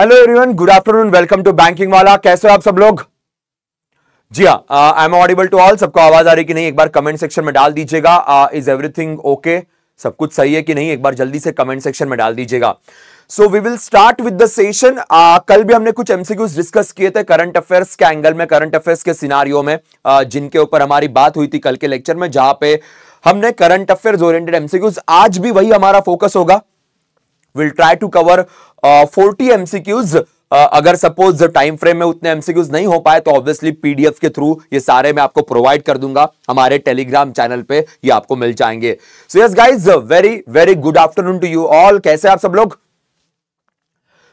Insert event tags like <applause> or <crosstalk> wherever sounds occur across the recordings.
Hello everyone good afternoon welcome to banking वाला कैसे हो आप सब लोग जी हाँ I am audible to all सबको आवाज आ रही कि नहीं एक बार कमेंट सेक्शन में डाल दीजिएगा इज एवरीथिंग ओके सब कुछ सही है कि नहीं एक बार जल्दी से कमेंट सेक्शन में डाल दीजिएगा so we will start with the session कल भी हमने कुछ एमसीक्यूज डिस्कस किए थे करंट अफेयर्स के एंगल में करंट अफेयर्स के सिनारियो में uh, जिनके ऊपर हमारी बात हुई थी कल के लेक्चर में जहां पे हमने करंट अफेयर्स ओरिएंटेड एमसीक्यूज आज भी वही हमारा फोकस होगा will try to cover forty MCQs अगर सपोज टाइम फ्रेम में उतने एमसीक्यूज नहीं हो पाए तो ऑब्वियसली पीडीएफ के थ्रू ये सारे मैं आपको प्रोवाइड कर दूंगा हमारे टेलीग्राम चैनल पे ये आपको मिल जाएंगे so yes guys very very good afternoon to you all कैसे आप सब लोग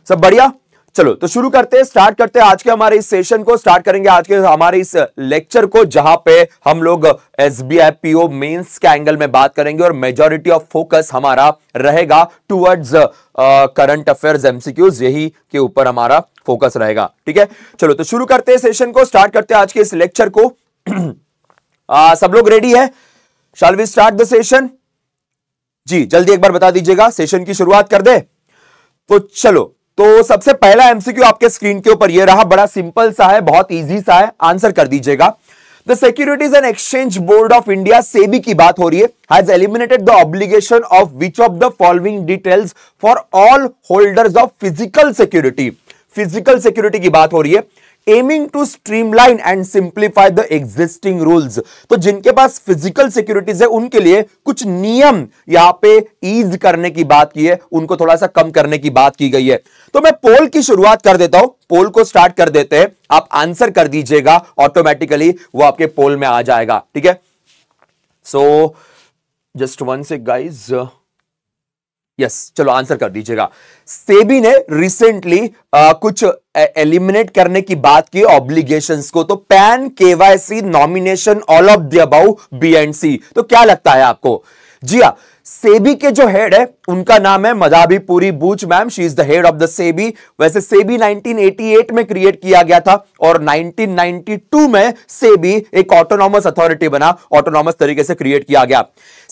सब बढ़िया चलो तो शुरू करते हैं स्टार्ट करते हैं आज के हमारे इस सेशन को स्टार्ट करेंगे आज के हमारे इस लेक्चर को जहां पे हम लोग S B I PO mains के एंगल में बात करेंगे और मेजोरिटी ऑफ फोकस हमारा रहेगा टूवर्ड्स करंट अफेयर्स एमसीक्यूज यही के ऊपर हमारा फोकस रहेगा ठीक है चलो तो शुरू करते हैं सेशन को स्टार्ट करते हैं आज के इस लेक्चर को <clears throat> आ, सब लोग रेडी है shall we start the session जी जल्दी एक बार बता दीजिएगा सेशन की शुरुआत कर दे तो चलो तो सबसे पहला एमसीक्यू आपके स्क्रीन के ऊपर ये रहा बड़ा सिंपल सा है बहुत इजी सा है आंसर कर दीजिएगा the Securities and Exchange board of India SEBI की बात हो रही है has eliminated the obligation of which of the following details for all holders of physical security physical security की बात हो रही है aiming to streamline and simplify the existing rules तो जिनके पास फिजिकल सिक्योरिटीज है उनके लिए कुछ नियम यहां पे ईज करने की बात की है उनको थोड़ा सा कम करने की बात की गई है तो मैं पोल की शुरुआत कर देता हूं पोल को स्टार्ट कर देते हैं आप आंसर कर दीजिएगा ऑटोमेटिकली वो आपके पोल में आ जाएगा ठीक है so just one sec guys yes चलो आंसर कर दीजिएगा सेबी ने रिसेंटली कुछ एलिमिनेट करने की बात की ऑब्लिगेशन को तो PAN KYC nomination all of the above B and C तो क्या लगता है आपको जी हाँ सेबी के जो हेड है उनका नाम है Madhabi Puri Buch ma'am she is the head of the SEBI वैसे सेबी 1988 में क्रिएट किया गया था और 1992 में सेबी एक ऑटोनॉमस अथॉरिटी बना ऑटोनॉमस तरीके से क्रिएट किया गया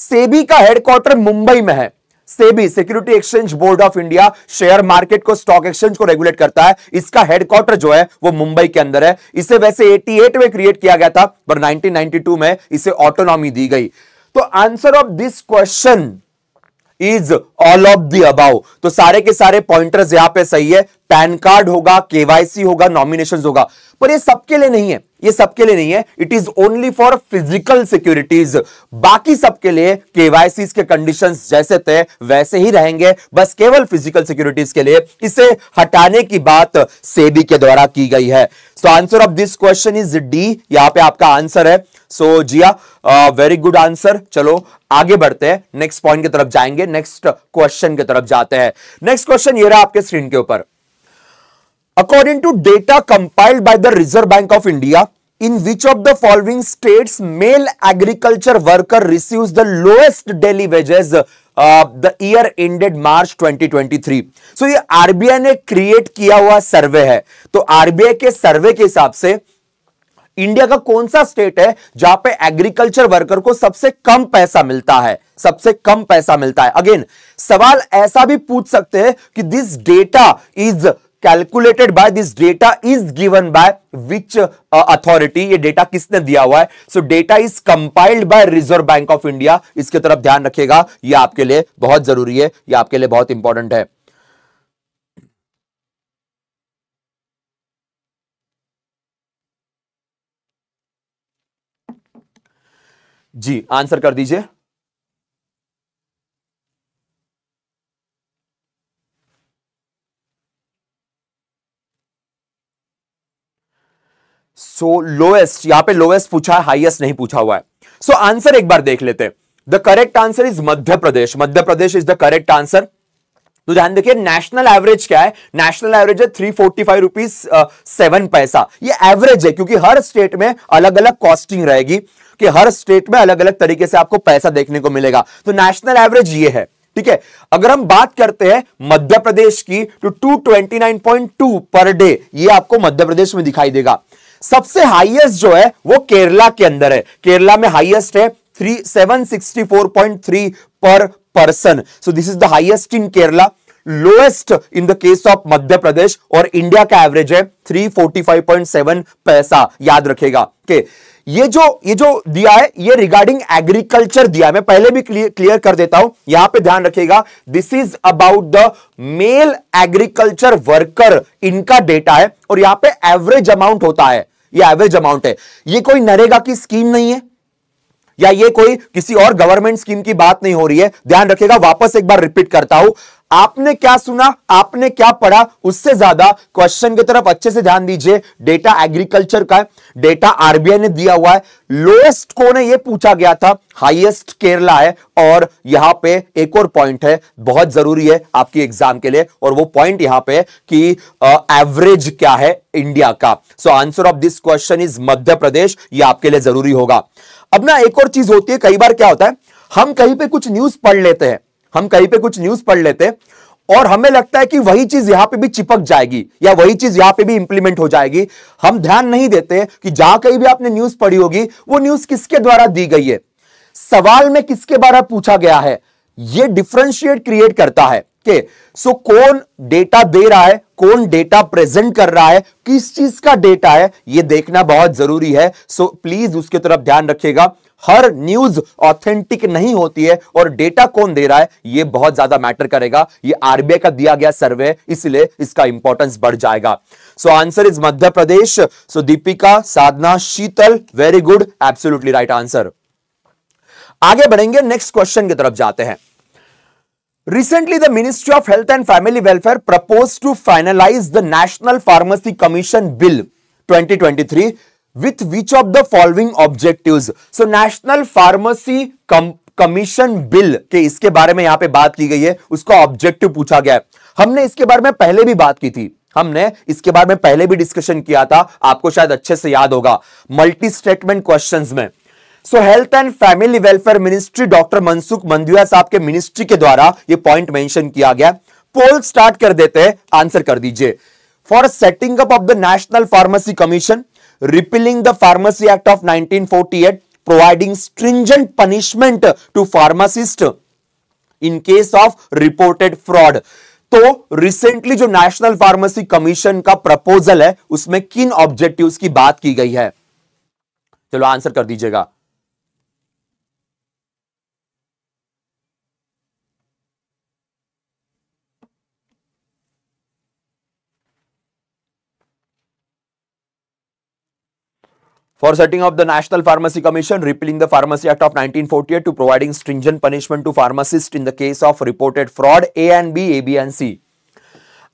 सेबी का हेडक्वार्टर मुंबई में है SEBI security exchange board of India share market को स्टॉक एक्सचेंज को रेगुलेट करता है इसका हेडक्वार्टर जो है वो मुंबई के अंदर है इसे वैसे 88 में क्रिएट किया गया था पर 1992 में इसे ऑटोनॉमी दी गई तो answer of this question is all of the above तो सारे के सारे पॉइंटर्स यहां पे सही है पैन कार्ड होगा केवाईसी होगा नॉमिनेशन होगा पर ये सबके लिए नहीं है ये सबके लिए नहीं है it is only for physical securities बाकी सबके लिए केवाईसी के कंडीशन जैसे थे वैसे ही रहेंगे बस केवल फिजिकल सिक्योरिटीज के लिए इसे हटाने की बात सेबी के द्वारा की गई है so answer of this question is D यहां पे आपका आंसर है so so, Jiya very good answer चलो आगे बढ़ते हैं नेक्स्ट पॉइंट की तरफ जाएंगे नेक्स्ट क्वेश्चन की तरफ जाते हैं नेक्स्ट क्वेश्चन ये रहा आपके स्क्रीन के ऊपर according to data compiled by the Reserve bank of India in which of the following state male agriculture worker receive the lowest daily wages the year ended March 2023 so ये RBI ने create किया हुआ सर्वे है तो RBI के सर्वे के हिसाब से इंडिया का कौन सा स्टेट है जहां पे एग्रीकल्चर वर्कर को सबसे कम पैसा मिलता है सबसे कम पैसा मिलता है अगेन सवाल ऐसा भी पूछ सकते हैं कि this data is calculated by this data is given by which authority ये डेटा किसने दिया हुआ है so data is compiled by Reserve bank of India इसके तरफ ध्यान रखेगा ये आपके लिए बहुत जरूरी है ये आपके लिए बहुत इंपॉर्टेंट है जी आंसर कर दीजिए सो लोएस्ट यहां पे लोएस्ट पूछा है हाईएस्ट नहीं पूछा हुआ है सो so, आंसर एक बार देख लेते the correct answer is Madhya Pradesh Madhya Pradesh is the correct answer तो ध्यान देखिए नेशनल एवरेज क्या है नेशनल एवरेज है three forty five rupees seven paisa ये एवरेज है क्योंकि हर स्टेट में अलग अलग कॉस्टिंग रहेगी कि हर स्टेट में अलग अलग तरीके से आपको पैसा देखने को मिलेगा तो नेशनल एवरेज ये है ठीक है अगर हम बात करते हैं मध्य प्रदेश की तो two twenty nine point two per day ये आपको मध्य प्रदेश में दिखाई देगा सबसे हाईएस्ट जो है वो केरला के अंदर है केरला में हाईएस्ट है three seven sixty four point three per person so this is the highest in Kerala lowest in the case of Madhya Pradesh और इंडिया का एवरेज है सेवन पैसा याद रखेगा के ये जो ये जो दिया है ये रिगार्डिंग एग्रीकल्चर दिया है मैं पहले भी क्लियर कर देता हूं यहां पे ध्यान रखिएगा this is about the male agriculture worker इनका डेटा है और यहां पे एवरेज अमाउंट होता है ये एवरेज अमाउंट है ये कोई नरेगा की स्कीम नहीं है या ये कोई किसी और गवर्नमेंट स्कीम की बात नहीं हो रही है ध्यान रखिएगा वापस एक बार रिपीट करता हूं आपने क्या सुना आपने क्या पढ़ा उससे ज्यादा क्वेश्चन की तरफ अच्छे से ध्यान दीजिए डेटा एग्रीकल्चर का है डेटा आरबीआई ने दिया हुआ है लोएस्ट को ने ये पूछा गया था हाईएस्ट केरला है और यहां पे एक और पॉइंट है बहुत जरूरी है आपकी एग्जाम के लिए और वो पॉइंट यहां पे कि एवरेज क्या है इंडिया का so answer of this question is Madhya Pradesh ये आपके लिए जरूरी होगा अब ना एक और चीज होती है कई बार क्या होता है हम कहीं पे कुछ न्यूज पढ़ लेते हैं हम कहीं पे कुछ न्यूज पढ़ लेते हैं और हमें लगता है कि वही चीज यहां पे भी चिपक जाएगी या वही चीज यहां पे भी इंप्लीमेंट हो जाएगी हम ध्यान नहीं देते कि जहां कहीं भी आपने न्यूज पढ़ी होगी वो न्यूज किसके द्वारा दी गई है सवाल में किसके बारे पूछा गया है ये डिफ्रेंशिएट क्रिएट करता है ओके सो कौन डेटा दे रहा है कौन डेटा प्रेजेंट कर रहा है किस चीज का डेटा है ये देखना बहुत जरूरी है सो so, प्लीज उसके तरफ ध्यान रखिएगा हर न्यूज ऑथेंटिक नहीं होती है और डेटा कौन दे रहा है ये बहुत ज्यादा मैटर करेगा ये आरबीआई का दिया गया सर्वे इसलिए इसका इंपॉर्टेंस बढ़ जाएगा so answer is Madhya Pradesh so Deepika Sadhana Sheetal very good absolutely right answer आगे बढ़ेंगे नेक्स्ट क्वेश्चन की तरफ जाते हैं Recently, the Ministry of Health and Family Welfare proposed to finalize the National Pharmacy Commission Bill 2023 with which of the following objectives? So, National Pharmacy Com Commission Bill के इसके बारे में यहाँ पे बात की गई है उसका objective पूछा गया है हमने इसके बारे में पहले भी बात की थी हमने इसके बारे में पहले भी डिस्कशन किया था आपको शायद अच्छे से याद होगा मल्टी स्टेटमेंट क्वेश्चंस में so health and family welfare ministry doctor Mansukh Mandaviya साहब के मिनिस्ट्री के द्वारा ये पॉइंट मेंशन किया गया पोल स्टार्ट कर देते हैं आंसर कर दीजिए for setting up of the national pharmacy commission repealing the pharmacy act of 1948 providing stringent punishment to pharmacist in case of reported fraud तो रिसेंटली जो नेशनल फार्मेसी कमीशन का प्रपोजल है उसमें किन ऑब्जेक्टिव्स की बात की गई है चलो आंसर कर दीजिएगा for setting up the National Pharmacy Commission, repealing the Pharmacy Act of 1948 to providing stringent punishment to pharmacists in the case of reported fraud A and B, A, B and C.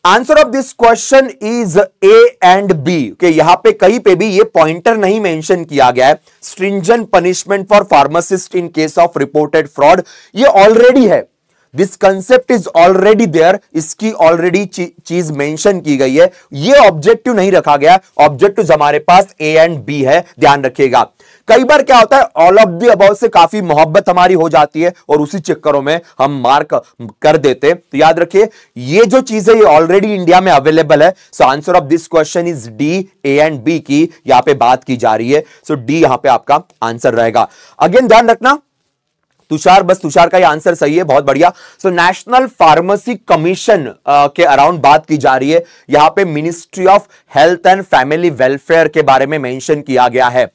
Answer of this question is A and B के यहां पे कहीं पे भी ये pointer नहीं mention किया गया है stringent punishment for pharmacist in case of reported fraud ये ऑलरेडी है this concept is already there इसकी ऑलरेडी चीज मेंशन की गई है ये ऑब्जेक्टिव नहीं रखा गया ऑब्जेक्टिव हमारे पास ए एंड बी है ध्यान रखिएगा कई बार क्या होता है ऑल ऑफ दी अबाउट से काफी मोहब्बत हमारी हो जाती है और उसी चक्करों में हम मार्क कर देते तो याद रखिए ये जो चीज है ये ऑलरेडी इंडिया में अवेलेबल है so answer of this question is D A and B की यहां पे बात की जा रही है सो so, डी यहां पे आपका आंसर रहेगा अगेन ध्यान रखना तुषार बस तुषार का ये आंसर सही है बहुत बढ़िया सो नेशनल फार्मेसी कमीशन के अराउंड बात की जा रही है यहां पे ministry of health and family welfare के बारे में मेंशन किया गया है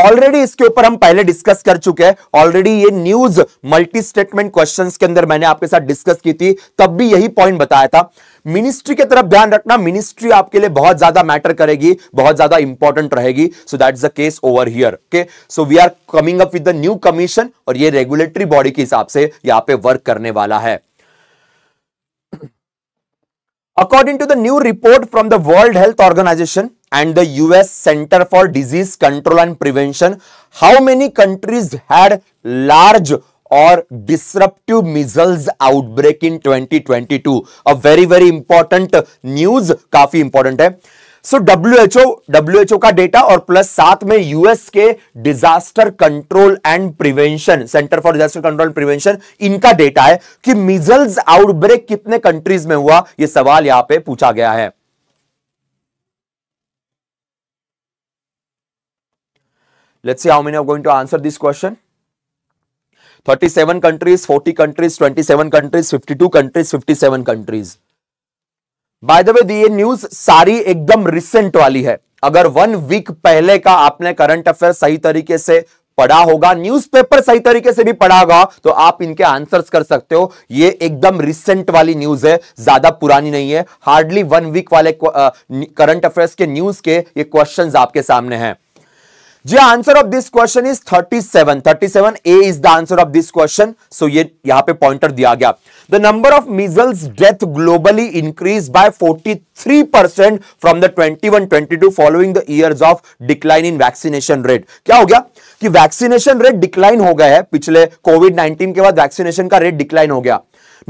ऑलरेडी इसके ऊपर हम पहले डिस्कस कर चुके हैं ऑलरेडी ये न्यूज मल्टी स्टेटमेंट क्वेश्चन के अंदर मैंने आपके साथ डिस्कस की थी तब भी यही पॉइंट बताया था मिनिस्ट्री के तरफ ध्यान रखना मिनिस्ट्री आपके लिए बहुत ज्यादा मैटर करेगी बहुत ज्यादा इंपॉर्टेंट रहेगी so that the case over here okay so we are coming up with the new commission और ये रेगुलेटरी बॉडी के हिसाब से यहां पे वर्क करने वाला है according to the new report from the world health organization and the US Center for Disease Control and Prevention, how many countries had large or disruptive measles outbreak in 2022? A very, very important news, काफी important है. So WHO WHO का data और plus साथ में US के disaster control and prevention center for disaster control and prevention इनका data है कि मिजल्स आउटब्रेक कितने कंट्रीज में हुआ यह सवाल यहां पे पूछा गया है let's see how many are going to answer this question 37 countries 40 countries 27 countries 52 countries 57 countries by the way ये न्यूज सारी एकदम रिसेंट वाली है अगर वन वीक पहले का आपने करंट अफेयर सही तरीके से पढ़ा होगा न्यूज़पेपर सही तरीके से भी पढ़ा होगा तो आप इनके आंसर्स कर सकते हो ये एकदम रिसेंट वाली न्यूज है ज्यादा पुरानी नहीं है हार्डली वन वीक वाले करंट अफेयर्स के न्यूज के ये क्वेश्चंस आपके सामने हैं जी answer of this question is 37 37 A is the answer of this question so ये यहां पे पॉइंटर दिया गया the number of measles death globally increase by 43 percent from the 21 22 following the years of decline in vaccination rate क्या हो गया कि vaccination rate decline हो गया है पिछले कोविड 19 के बाद वैक्सीनेशन का रेट डिक्लाइन हो गया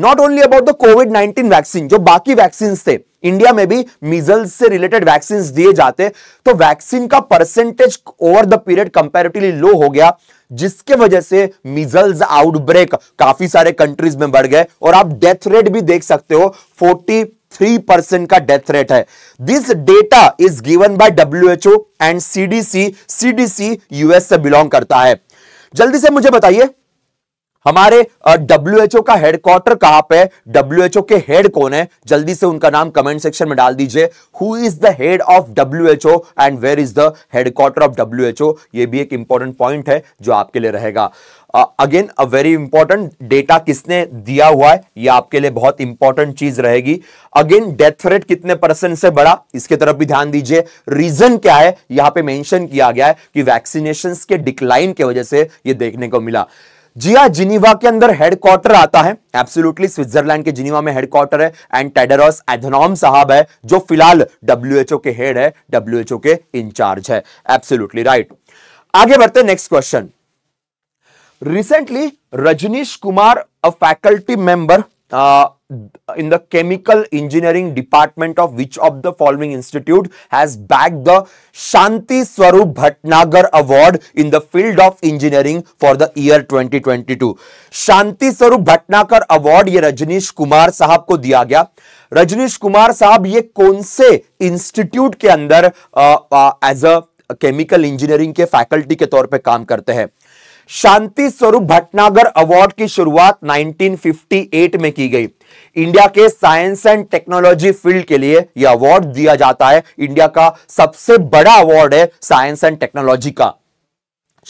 not only about the covid 19 vaccine जो बाकी वैक्सीन थे इंडिया में भी मिजल्स से रिलेटेड वैक्सीन दिए जाते तो वैक्सीन का percentage over the period comparatively low हो गया जिसके वजह से मिजल्स आउटब्रेक काफी सारे कंट्रीज में बढ़ गए और आप डेथ रेट भी देख सकते हो फोर्टी थ्री परसेंट का डेथ रेट है this data is given by WHO and CDC CDC US से बिलोंग करता है जल्दी से मुझे बताइए हमारे डब्ल्यूएचओ का हेडक्वार्टर कहां पे डब्ल्यूएचओ के हेड कौन है जल्दी से उनका नाम कमेंट सेक्शन में डाल दीजिए who is the head of WHO and where is the headquarter of WHO ये भी एक इंपॉर्टेंट पॉइंट है जो आपके लिए रहेगा again a very important data किसने दिया हुआ है ये आपके लिए बहुत इंपॉर्टेंट चीज रहेगी अगेन डेथ रेट कितने परसेंट से बढ़ा इसके तरफ भी ध्यान दीजिए रीजन क्या है यहां पे मेंशन किया गया है कि वैक्सीनेशन के डिक्लाइन की वजह से ये देखने को मिला जिया जिनीवा के अंदर हेडक्वार्टर आता है एब्सोल्युटली स्विट्जरलैंड के जिनीवा में हेडक्वार्टर है एंड टेडरॉस एधनॉम साहब है जो फिलहाल डब्ल्यूएचओ के हेड है डब्ल्यूएचओ के इंचार्ज है एब्सोल्युटली राइट आगे बढ़ते next question recently Rajneesh Kumar a faculty member uh, in the chemical engineering department of which of the following institute has bagged the Shanti Swarup Bhatnagar award in the field of engineering for the year 2022 Shanti Swarup Bhatnagar award ये रजनीश कुमार साहब को दिया गया रजनीश कुमार साहब ये कौन से institute के अंदर एज अ केमिकल इंजीनियरिंग के फैकल्टी के तौर पे काम करते हैं शांति स्वरूप भटनागर अवार्ड की शुरुआत 1958 में की गई इंडिया के साइंस एंड टेक्नोलॉजी फील्ड के लिए यह अवार्ड दिया जाता है इंडिया का सबसे बड़ा अवार्ड है साइंस एंड टेक्नोलॉजी का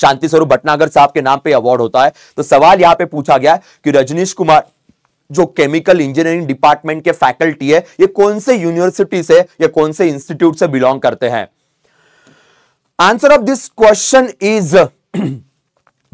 शांति स्वरूप भटनागर साहब के नाम पे अवार्ड होता है तो सवाल यहां पे पूछा गया कि रजनीश कुमार जो केमिकल इंजीनियरिंग डिपार्टमेंट के फैकल्टी है ये कौन से यूनिवर्सिटी से या कौन से इंस्टीट्यूट से बिलोंग करते हैं answer of this question is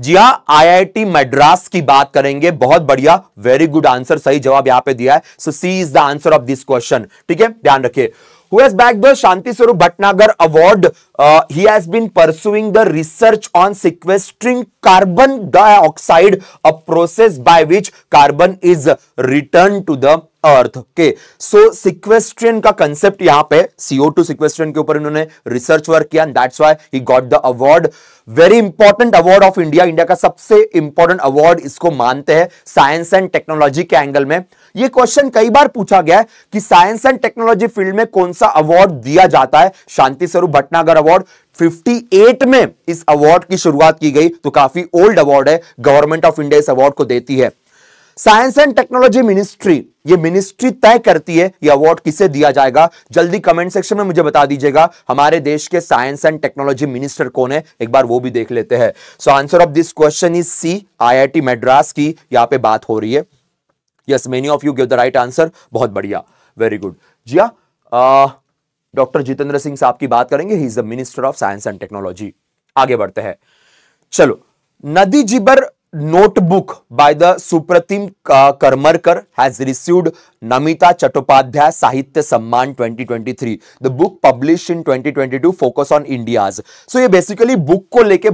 जी हां आईआईटी मद्रास की बात करेंगे बहुत बढ़िया वेरी गुड आंसर सही जवाब यहां पे दिया है so C is the answer of this question ठीक है ध्यान रखिए who has bagged the Shanti Swarup Bhatnagar Award. Uh, he has been pursuing the research on sequestering carbon dioxide, a process by which carbon is returned to the अर्थ के सो सिक्वेस्ट्रियन का concept यहां पे CO two सिक्वेस्ट्रियन के ऊपर इन्होंने research work किया that's why he got the award very important award of India India का सबसे इंपॉर्टेंट अवार्ड इसको मानते हैं साइंस एंड टेक्नोलॉजी के एंगल में ये क्वेश्चन कई बार पूछा गया है कि साइंस एंड टेक्नोलॉजी फील्ड में कौन सा अवार्ड दिया जाता है शांति स्वरूप भटनागर अवार्ड 58 में इस अवार्ड की शुरुआत की गई तो काफी ओल्ड अवार्ड है गवर्नमेंट ऑफ इंडिया इस अवार्ड को देती है साइंस एंड टेक्नोलॉजी मिनिस्ट्री ये मिनिस्ट्री तय करती है ये अवार्ड किसे दिया जाएगा जल्दी कमेंट सेक्शन में मुझे बता दीजिएगा हमारे देश के साइंस एंड टेक्नोलॉजी मिनिस्टर कौन है एक बार वो भी देख लेते हैं so answer of this question is C IIT Madras की यहां पे बात हो रही है yes many of you give the right answer बहुत बढ़िया वेरी गुड जी डॉक्टर जितेंद्र सिंह साहब की बात करेंगे he is the minister of science and technology आगे बढ़ते हैं चलो नदी जिबर notebook by the Supratim Karmarkar has received Namita Chattopadhyay Sahitya Samman 2023. The book published in 2022 focus on India's. So ये basically book को लेके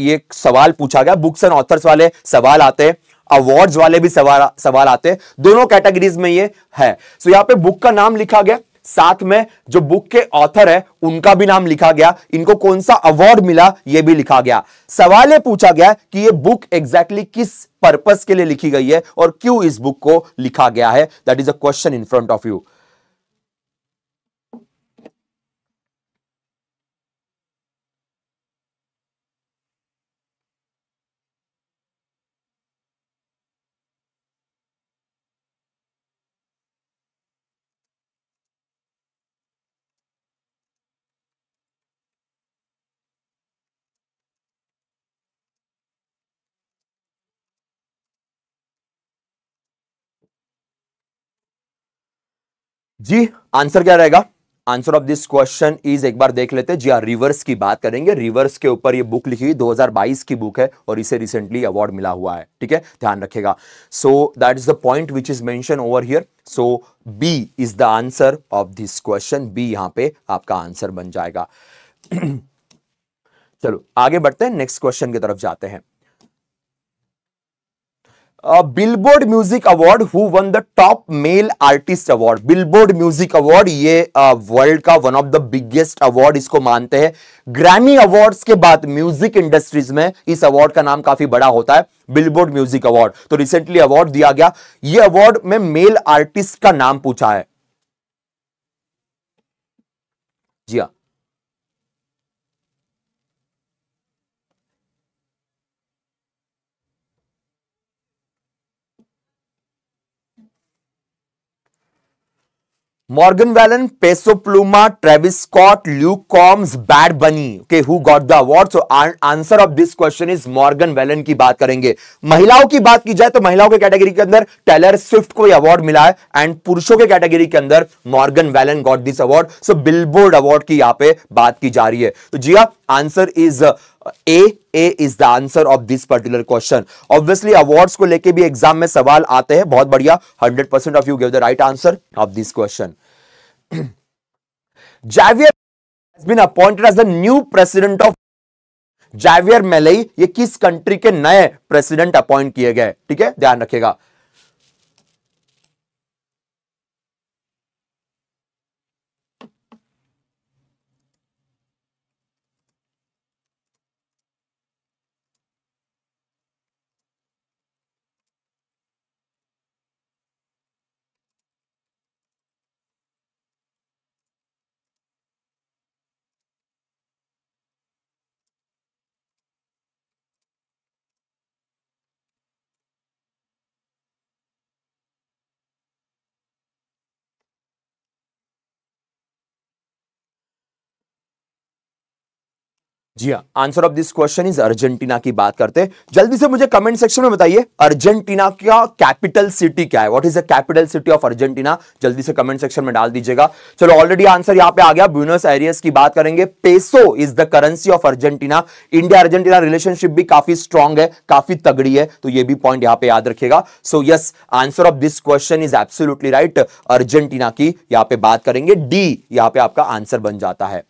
ये सवाल पूछा गया books and authors वाले सवाल आते हैं अवार्ड्स वाले भी सवाल सवाल आते हैं दोनों कैटेगरीज में ये है सो so यहाँ पे बुक का नाम लिखा गया साथ में जो बुक के ऑथर है उनका भी नाम लिखा गया इनको कौन सा अवार्ड मिला यह भी लिखा गया सवाल यह पूछा गया कि यह बुक एग्जैक्टली किस पर्पस के लिए लिखी गई है और क्यों इस बुक को लिखा गया है that is a question in front of you जी आंसर क्या रहेगा answer of this question is एक बार देख लेते हैं जी हाँ रिवर्स की बात करेंगे रिवर्स के ऊपर ये बुक लिखी हुई 2022 की बुक है और इसे रिसेंटली अवार्ड मिला हुआ है ठीक है ध्यान रखेगा so that is the point which is mention over here so B is the answer of this question B यहां पे आपका आंसर बन जाएगा <clears throat> चलो आगे बढ़ते हैं नेक्स्ट क्वेश्चन की तरफ जाते हैं billboard music award who won the top male artist award billboard music award ये वर्ल्ड uh, का one of the biggest award इसको मानते हैं ग्रैमी अवार्ड्स के बाद म्यूजिक इंडस्ट्रीज में इस अवार्ड का नाम काफी बड़ा होता है बिलबोर्ड म्यूजिक अवार्ड तो रिसेंटली अवार्ड दिया गया ये अवार्ड में मेल आर्टिस्ट का नाम पूछा है जी हाँ Morgan Wallen Peso Pluma Travis Scott Luke Combs Bad Bunny के who got the award so answer of this question is Morgan Wallen की बात करेंगे महिलाओं की बात की जाए तो महिलाओं के कैटेगरी के अंदर टेलर स्विफ्ट को अवार्ड मिला है एंड पुरुषों के कैटेगरी के अंदर Morgan Wallen got this award so billboard award की यहाँ पे बात की जा रही है तो जिया answer is A A is the answer of this particular question obviously awards को लेके भी एग्जाम में सवाल आते हैं बहुत बढ़िया 100% percent of you give the right answer of this question Javier has been appointed as the new president of Javier Milei ये किस कंट्री के नए प्रेसिडेंट अपॉइंट किए गए ठीक है ध्यान रखिएगा जी हाँ answer of this question is Argentina की बात करते हैं जल्दी से मुझे कमेंट सेक्शन में बताइए अर्जेंटीना का कैपिटल सिटी क्या है what is the capital city of Argentina जल्दी से कमेंट सेक्शन में डाल दीजिएगा चलो ऑलरेडी आंसर यहाँ पे आ गया ब्यूनस एरियस की बात करेंगे peso is the currency of Argentina India Argentina relationship भी काफी स्ट्रांग है काफी तगड़ी है तो ये भी पॉइंट यहाँ पे याद रखेगा so yes answer of this question is absolutely right Argentina की यहाँ पे बात करेंगे डी यहाँ पे आपका आंसर बन जाता है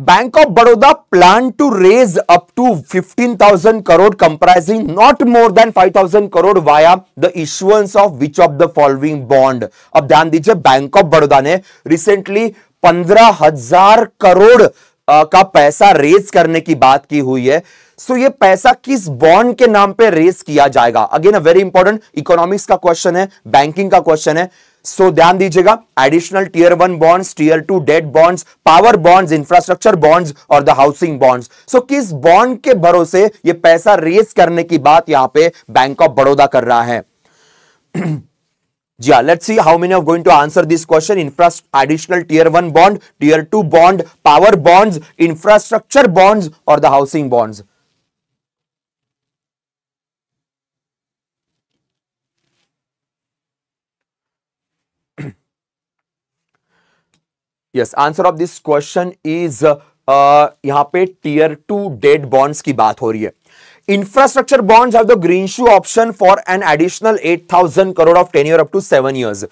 bank of Baroda plan to raise up to fifteen thousand crore comprising not more than five thousand crore via the issuance of which of the following bond अब ध्यान दीजिए बैंक ऑफ बड़ौदा ने रिसेंटली पंद्रह हजार करोड़ का पैसा रेज करने की बात की हुई है सो so, ये पैसा किस बॉन्ड के नाम पे रेज किया जाएगा again a very important economics का क्वेश्चन है बैंकिंग का क्वेश्चन है सो ध्यान दीजिएगा additional tier one bonds tier two debt bonds power bonds infrastructure bonds और द हाउसिंग बॉन्ड्स सो किस बॉन्ड के भरोसे ये पैसा रेस करने की बात यहां पे बैंक ऑफ बड़ौदा कर रहा है <clears throat> जी let's see how many of going to answer this question infra additional tier one bond tier two bond power bonds infrastructure bonds और the housing bonds yes answer of this question is यहां पे tier two dead bonds की बात हो रही है infrastructure bonds have the green shoe option for an additional 8000 crore ten year up to seven years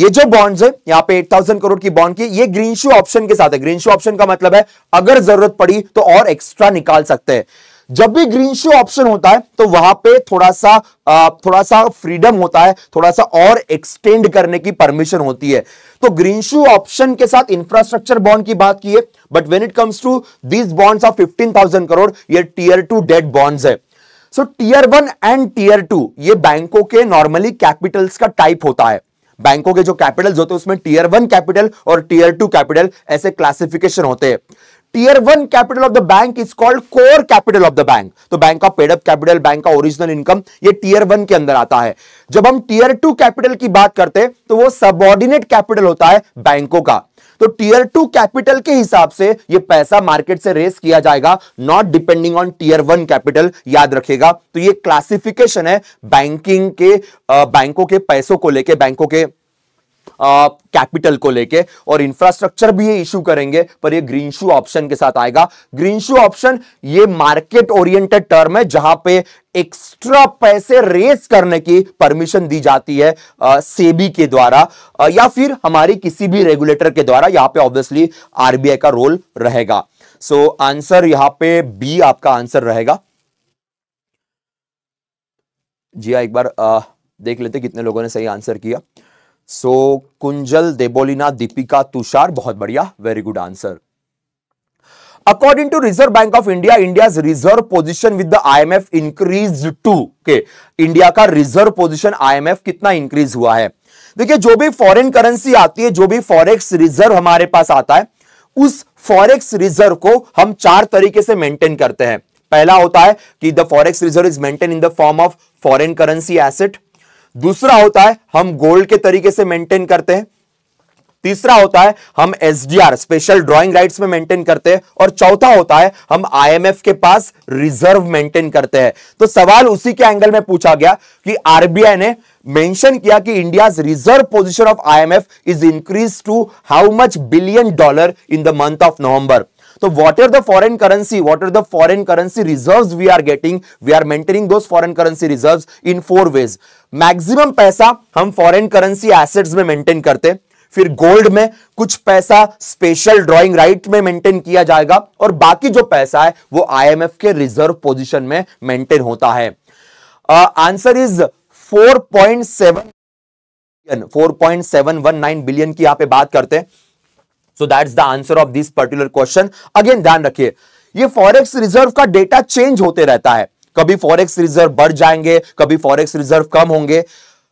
ये जो बॉन्ड्स है यहाँ पे 8000 करोड़ की बॉन्ड की ये ग्रीन शू ऑप्शन के साथ है ग्रीन शू ऑप्शन का मतलब है अगर जरूरत पड़ी तो और एक्स्ट्रा निकाल सकते हैं जब भी ग्रीन शू ऑप्शन होता है तो वहां पे थोड़ा सा uh, थोड़ा सा फ्रीडम होता है थोड़ा सा और एक्सटेंड करने की परमिशन होती है तो ग्रीन शू ऑप्शन के साथ इंफ्रास्ट्रक्चर बॉन्ड की बात की है but when it comes to these bonds of fifteen thousand crore ये टीयर टू डेट बॉन्ड्स है so tier one and tier two ये बैंकों के नॉर्मली कैपिटल्स का टाइप होता है बैंकों के जो कैपिटल्स होते हैं उसमें टीयर वन कैपिटल और टीयर टू कैपिटल ऐसे क्लासिफिकेशन होते हैं tier one capital of the bank is called core capital of the bank तो बैंक का पेडअप कैपिटल बैंक का ओरिजिनल इनकम ये टीयर वन के अंदर आता है जब हम टीयर टू कैपिटल की बात करते हैं तो वो सबऑर्डिनेट कैपिटल होता है बैंकों का तो टीयर टू कैपिटल के हिसाब से ये पैसा मार्केट से रेस किया जाएगा not depending on tier one capital याद रखेगा तो ये क्लासिफिकेशन है बैंकिंग के बैंकों के पैसों को लेके बैंकों के कैपिटल को लेके और इंफ्रास्ट्रक्चर भी ये इश्यू करेंगे पर ये ग्रीन शू ऑप्शन के साथ आएगा ग्रीन शू ऑप्शन ये मार्केट ओरिएंटेड टर्म है जहां पे एक्स्ट्रा पैसे रेस करने की परमिशन दी जाती है आ, सेबी के द्वारा आ, या फिर हमारी किसी भी रेगुलेटर के द्वारा यहां पे ऑब्वियसली आरबीआई का रोल रहेगा सो so, आंसर यहां पे बी आपका आंसर रहेगा जी हाँ एक बार आ, देख लेते कितने लोगों ने सही आंसर किया सो कुंजल देबोलिना दीपिका तुषार बहुत बढ़िया very good answer according to reserve bank of India India reserve position with the I M F increase to के इंडिया का reserve position I M F कितना इंक्रीज हुआ है देखिए जो भी फॉरिन करेंसी आती है जो भी फॉरेक्स रिजर्व हमारे पास आता है उस फॉरेक्स रिजर्व को हम चार तरीके से मेंटेन करते हैं पहला होता है कि the forex reserve is maintain in the form of foreign currency asset दूसरा होता है हम गोल्ड के तरीके से मेंटेन करते हैं तीसरा होता है हम एसडीआर स्पेशल ड्राइंग राइट्स में मेंटेन करते हैं और चौथा होता है हम आईएमएफ के पास रिजर्व मेंटेन करते हैं तो सवाल उसी के एंगल में पूछा गया कि आरबीआई ने मेंशन किया कि India reserve position of IMF is increase to how much billion dollar in the month of November तो what are the foreign currency what are the foreign currency reserve we are getting we are maintaining those foreign currency reserve in four ways maximum पैसा हम foreign currency assets में maintain करते फिर gold में कुछ पैसा special drawing right में maintain किया जाएगा और बाकी जो पैसा है वो आईएमएफ के रिजर्व पोजीशन में मेंटेन होता है आंसर इज 4.7 4.719 बिलियन की यहां पे बात करते हैं so that's the answer of this particular question again ध्यान रखिए ये फॉरेक्स रिजर्व का डेटा चेंज होते रहता है कभी फॉरेक्स रिजर्व बढ़ जाएंगे कभी फॉरेक्स रिजर्व कम होंगे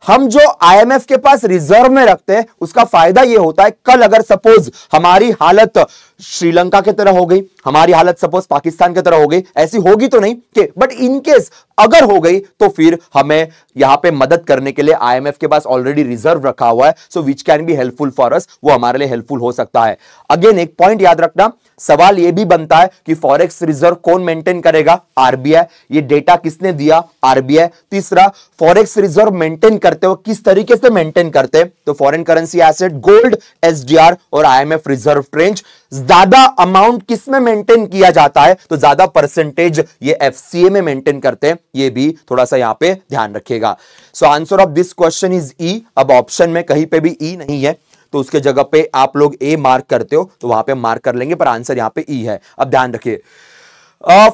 हम जो आईएमएफ के पास रिजर्व में रखते हैं उसका फायदा यह होता है कल अगर सपोज हमारी हालत श्रीलंका की तरह हो गई हमारी हालत सपोज पाकिस्तान की तरह हो गई ऐसी होगी तो नहीं के बट इन केस अगर हो गई तो फिर हमें यहां पे मदद करने के लिए आईएमएफ के पास ऑलरेडी रिजर्व रखा हुआ है so which can be helpful for us वो हमारे लिए हेल्पफुल हो सकता है अगेन एक पॉइंट याद रखना सवाल यह भी बनता है कि फॉरेक्स रिजर्व कौन मेंटेन करेगा आरबीआई ये डेटा किसने दिया आरबीआई तीसरा फॉरेक्स रिजर्व मेंटेन करते हो किस तरीके से मेंटेन करते हैं तो foreign currency asset gold SDR और आईएमएफ रिजर्व ट्रेंज ज्यादा अमाउंट किसमें मेंटेन किया जाता है तो ज्यादा परसेंटेज ये एफसीए में मेंटेन करते हैं ये भी थोड़ा सा यहां पे ध्यान रखिएगा so answer of this question is E अब ऑप्शन में कहीं पे भी ई e नहीं है तो उसके जगह पे आप लोग ए मार्क करते हो तो वहां पे मार्क कर लेंगे पर आंसर यहां पे ई e है अब ध्यान रखिए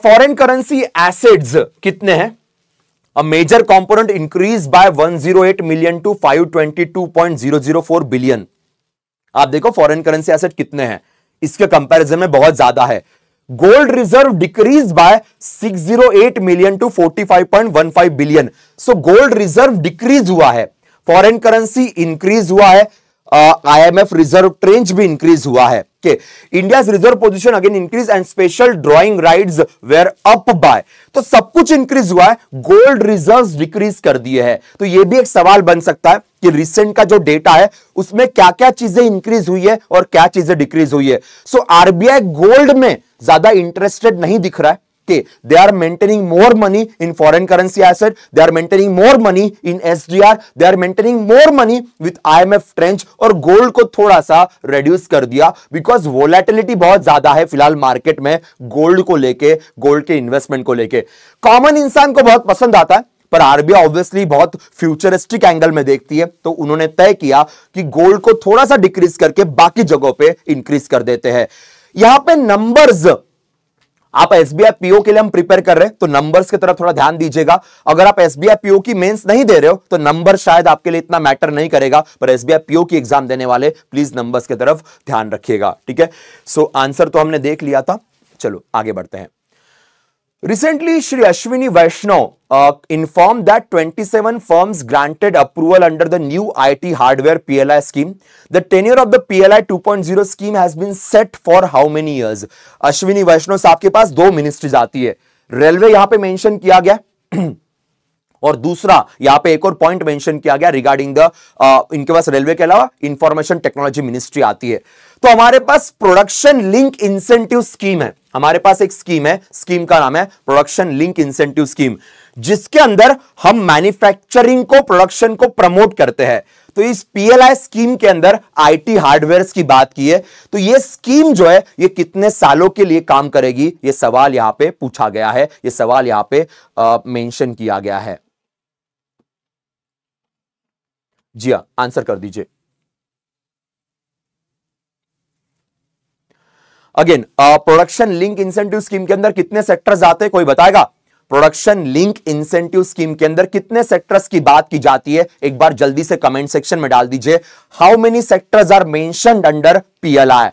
फॉरेन करेंसी एसेड्स कितने हैं a major component increased by 108 million to 522.004 billion आप देखो फॉरेन करेंसी एसेट कितने हैं इसके कंपैरिजन में बहुत ज्यादा है gold reserve decrease by 608 million to 45.15 billion so gold reserve decrease हुआ है फॉरेन करेंसी इंक्रीज हुआ है आईएमएफ रिजर्व ट्रेंच भी इंक्रीज हुआ है के India reserve position again increase and special drawing rights were up by तो सब कुछ इंक्रीज हुआ है गोल्ड रिजर्व्स डिक्रीज कर दिए हैं तो ये भी एक सवाल बन सकता है कि रिसेंट का जो डेटा है उसमें क्या क्या चीजें इंक्रीज हुई है और क्या चीजें डिक्रीज हुई है सो आरबीआई गोल्ड में ज्यादा इंटरेस्टेड नहीं दिख रहा है Okay, they are maintaining more money in foreign currency asset. They are maintaining more money in SDR. They are maintaining more money with IMF tranche और गोल्ड को थोड़ा सा रेड्यूस कर दिया बिकॉज वोलेटिलिटी बहुत ज्यादा है फिलहाल मार्केट में गोल्ड को लेके गोल्ड के इन्वेस्टमेंट को लेके कॉमन इंसान को बहुत पसंद आता है पर आरबीआई ऑब्वियसली बहुत फ्यूचरिस्टिक एंगल में देखती है तो उन्होंने तय किया कि गोल्ड को थोड़ा सा डिक्रीज करके बाकी जगहों पे इंक्रीज कर देते हैं यहां पे नंबर्स आप एस बी पीओ के लिए हम प्रिपेयर कर रहे हैं तो नंबर्स की तरफ थोड़ा ध्यान दीजिएगा अगर आप एस बी पीओ की मेंस नहीं दे रहे हो तो नंबर शायद आपके लिए इतना मैटर नहीं करेगा पर एस बी पीओ की एग्जाम देने वाले प्लीज नंबर्स की तरफ ध्यान रखिएगा ठीक है सो आंसर तो हमने देख लिया था चलो आगे बढ़ते हैं Recently, Shri Ashwini Vaishnav uh, informed that 27 firms granted approval under the new IT hardware PLI scheme. The tenure of the PLI 2.0 scheme has been set for how many years? Ashwini Vaishnav साहब के पास दो ministries आती है railway यहां पे mention किया गया और दूसरा यहां पे एक और पॉइंट मेंशन किया गया रिगार्डिंग द इनके पास रेलवे के अलावा इंफॉर्मेशन टेक्नोलॉजी मिनिस्ट्री आती है तो हमारे पास प्रोडक्शन लिंक इंसेंटिव स्कीम है हमारे पास एक स्कीम है स्कीम का नाम है प्रोडक्शन लिंक इंसेंटिव स्कीम जिसके अंदर हम मैन्युफैक्चरिंग को प्रोडक्शन को प्रमोट करते हैं तो इस पीएलआई स्कीम के अंदर आईटी हार्डवेयर की बात की है तो ये स्कीम जो है ये कितने सालों के लिए काम करेगी ये सवाल यहां पे पूछा गया है ये सवाल यहां पे मेंशन किया गया है जी हाँ आंसर कर दीजिए again production link incentive scheme के अंदर कितने सेक्टर्स आते हैं कोई बताएगा प्रोडक्शन लिंक इंसेंटिव स्कीम के अंदर कितने सेक्टर्स की बात की जाती है एक बार जल्दी से कमेंट सेक्शन में डाल दीजिए how many sectors are mention under PLI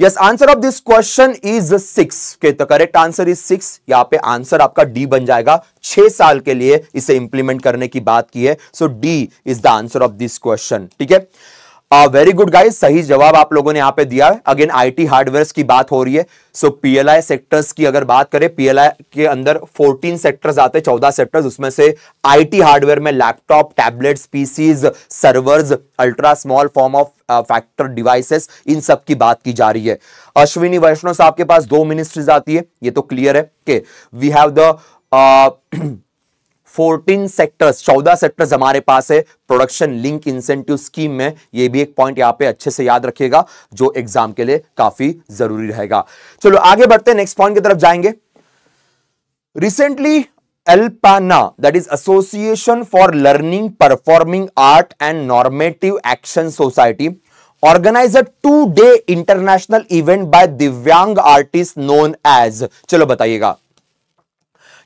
yes answer of this question is six के तो करेक्ट आंसर इज सिक्स यहां पे आंसर आपका डी बन जाएगा छह साल के लिए इसे इंप्लीमेंट करने की बात की है so D is the answer of this question ठीक है वेरी गुड गाइस सही जवाब आप लोगों ने यहाँ पे दिया है अगेन आईटी हार्डवेयर की बात हो रही है सो पीएलआई सेक्टर्स की अगर बात करें पीएलआई के अंदर 14 सेक्टर्स आते हैं 14 सेक्टर्स उसमें से आईटी हार्डवेयर में laptop tablets PCs servers ultra small form of factor devices इन सब की बात की जा रही है अश्विनी वैष्णव साहब के पास दो मिनिस्ट्रीज आती है ये तो क्लियर है के we have the 14 sectors 14 sectors हमारे पास है प्रोडक्शन लिंक इंसेंटिव स्कीम में ये भी एक पॉइंट यहाँ पे अच्छे से याद रखिएगा जो एग्जाम के लिए काफी जरूरी रहेगा चलो आगे बढ़ते हैं नेक्स्ट पॉइंट की तरफ जाएंगे recently ALPANA that is association for learning performing art and normative action society organize a two day international event by divyang artist known as चलो बताइएगा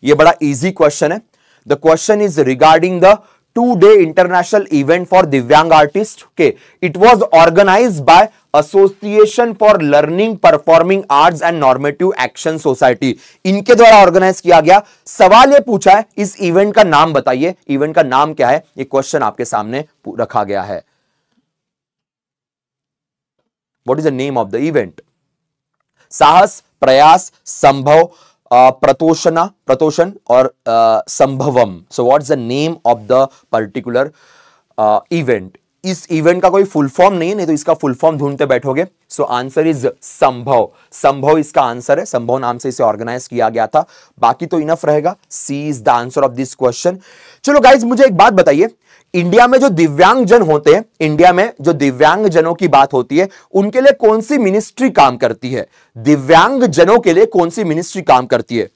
ये बड़ा इजी क्वेश्चन है the question is regarding the two day international event for divyang artist के it was organize by association for learning performing arts and normative action society इनके द्वारा organise किया गया सवाल ये पूछा है इस इवेंट का नाम बताइए इवेंट का नाम क्या है ये क्वेश्चन आपके सामने रखा गया है what is the name of the event Sahas Prayas Sambhav pratosana, pratoshan और Sambhavam so what's the name of the particular event इस इवेंट का कोई फुल फॉर्म नहीं है नहीं तो इसका फुल फॉर्म ढूंढते बैठोगे सो आंसर इज संभव संभव इसका आंसर है संभव नाम से इसे ऑर्गेनाइज किया गया था बाकी तो इनफ रहेगा C is the answer of this question चलो गाइज मुझे एक बात बताइए इंडिया में जो दिव्यांग जन होते हैं इंडिया में जो दिव्यांग जनों की बात होती है उनके लिए कौन सी मिनिस्ट्री काम करती है दिव्यांग जनों के लिए कौन सी मिनिस्ट्री काम करती है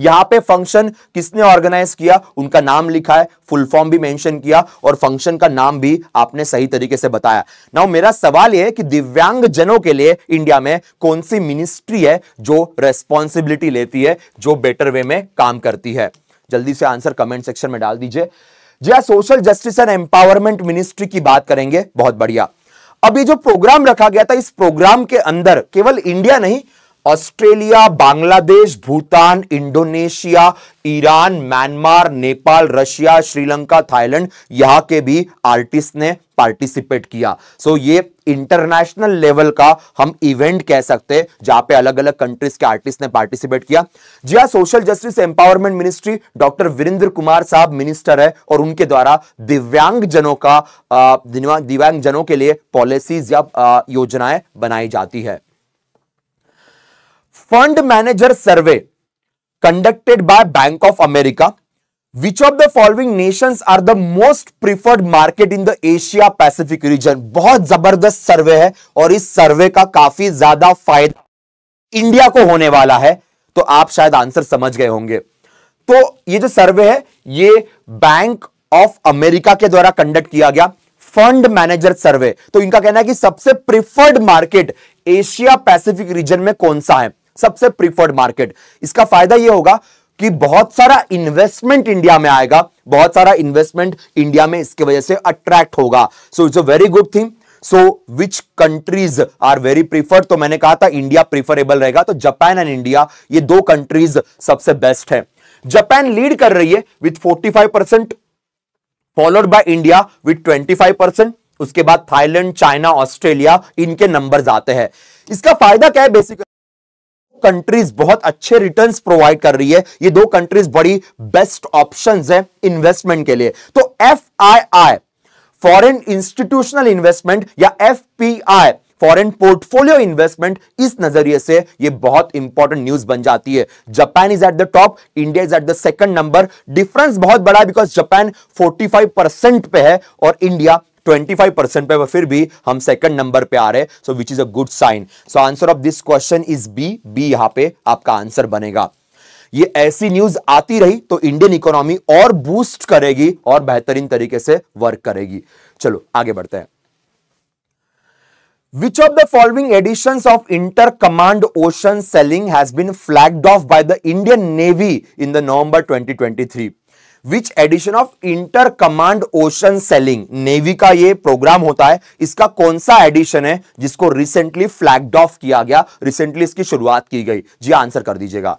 यहां पे फंक्शन किसने ऑर्गेनाइज किया उनका नाम लिखा है फुल फॉर्म भी मेंशन किया और फंक्शन का नाम भी आपने सही तरीके से बताया नाउ मेरा सवाल यह है कि दिव्यांग जनों के लिए इंडिया में कौन सी मिनिस्ट्री है जो रेस्पॉन्सिबिलिटी लेती है जो बेटर वे में काम करती है जल्दी से आंसर कमेंट सेक्शन में डाल दीजिए जी social justice and empowerment ministry की बात करेंगे बहुत बढ़िया अब ये जो प्रोग्राम रखा गया था इस प्रोग्राम के अंदर केवल इंडिया नहीं Australia Bangladesh Bhutan Indonesia Iran Myanmar Nepal Russia Sri Lanka Thailand यहां के भी आर्टिस्ट ने पार्टिसिपेट किया सो so, ये इंटरनेशनल लेवल का हम इवेंट कह सकते हैं जहां पे अलग अलग कंट्रीज के आर्टिस्ट ने पार्टिसिपेट किया जी हाँ social justice empowerment ministry doctor Virendra Kumar साहब मिनिस्टर है और उनके द्वारा दिव्यांग जनों का दिव्यांग जनों के लिए पॉलिसीज या योजनाएं बनाई जाती है fund manager survey conducted by Bank of America which of the following nations are the most preferred market in the Asia Pacific region बहुत जबरदस्त सर्वे है और इस सर्वे का काफी ज्यादा फायदा इंडिया को होने वाला है तो आप शायद आंसर समझ गए होंगे तो ये जो सर्वे है ये बैंक ऑफ अमेरिका के द्वारा कंडक्ट किया गया फंड मैनेजर सर्वे तो इनका कहना है कि सबसे preferred market Asia Pacific region में कौन सा है सबसे प्रीफर्ड मार्केट इसका फायदा यह होगा कि बहुत सारा इन्वेस्टमेंट इंडिया में आएगा बहुत सारा इन्वेस्टमेंट इंडिया में इसके वजह से अट्रैक्ट होगा so it's a very good thing so which countries are very preferred तो मैंने कहा था इंडिया प्रीफरेबल रहेगा तो जापान एंड इंडिया ये दो कंट्रीज सबसे बेस्ट है जापान लीड कर रही है with 45 percent followed by India with 25 percent उसके बाद थाईलैंड चाइना ऑस्ट्रेलिया इनके नंबर आते हैं इसका फायदा क्या है बेसिकली कंट्रीज बहुत अच्छे रिटर्न्स प्रोवाइड कर रही है ये दो कंट्रीज बड़ी बेस्ट ऑप्शंस है इन्वेस्टमेंट के लिए तो F I foreign institutional investment या एफ फॉरेन पोर्टफोलियो इन्वेस्टमेंट इस नजरिए से ये बहुत इंपॉर्टेंट न्यूज बन जाती है Japan is at the top India is at the second number difference बहुत बड़ा है बिकॉज जापान 45 परसेंट पे है और इंडिया 25 परसेंट पे फिर भी हम सेकंड नंबर पे आ रहे हैं so which is a good sign so answer of this question is B B यहां पे आपका आंसर बनेगा ये ऐसी न्यूज आती रही तो इंडियन इकोनॉमी और बूस्ट करेगी और बेहतरीन तरीके से वर्क करेगी चलो आगे बढ़ते हैं Which of the following editions of inter-command ocean Sailing has been flagged off by the Indian Navy in the November 2023? Which edition of inter command ocean sailing navy का ये प्रोग्राम होता है इसका कौन सा एडिशन है जिसको रिसेंटली फ्लैग्ड ऑफ किया गया रिसेंटली इसकी शुरुआत की गई जी आंसर कर दीजिएगा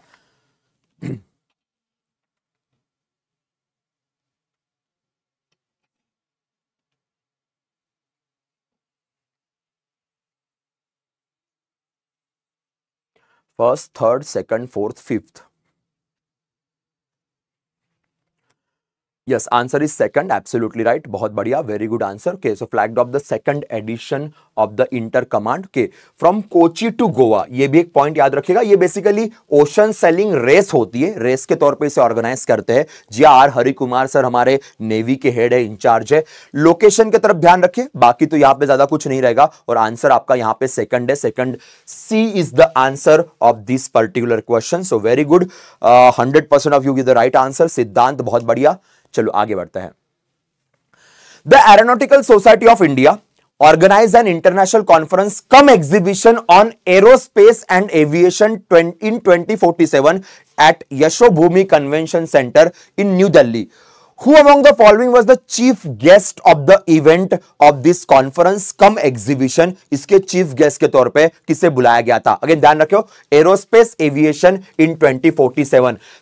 first third second fourth fifth yes answer is second absolutely right बहुत बढ़िया वेरी गुड आंसर के so flag of the second edition of the inter command के फ्रॉम कोची टू गोवा ये भी एक पॉइंट याद रखिएगा ये बेसिकली ओशन सेलिंग रेस होती है रेस के तौर पे इसे ऑर्गेनाइज करते हैं जी हाँ, आर हरि कुमार सर हमारे नेवी के हेड है इंचार्ज है लोकेशन के तरफ ध्यान रखिए बाकी तो यहाँ पे ज्यादा कुछ नहीं रहेगा और आंसर आपका यहाँ पे सेकंड है second C is the answer of this particular question so very good hundred percent of you is the right answer Siddhant बहुत बढ़िया चलो आगे बढ़ते हैं the aeronautical society of India organize an international conference cum exhibition on aerospace and aviation twenty in twenty forty seven at Yashobhoomi convention centre in New Delhi Who among the following was the chief guest of the event of this conference cum exhibition इसके chief guest के तौर पे किसे बुलाया गया था again ध्यान रखियो aerospace aviation in 2047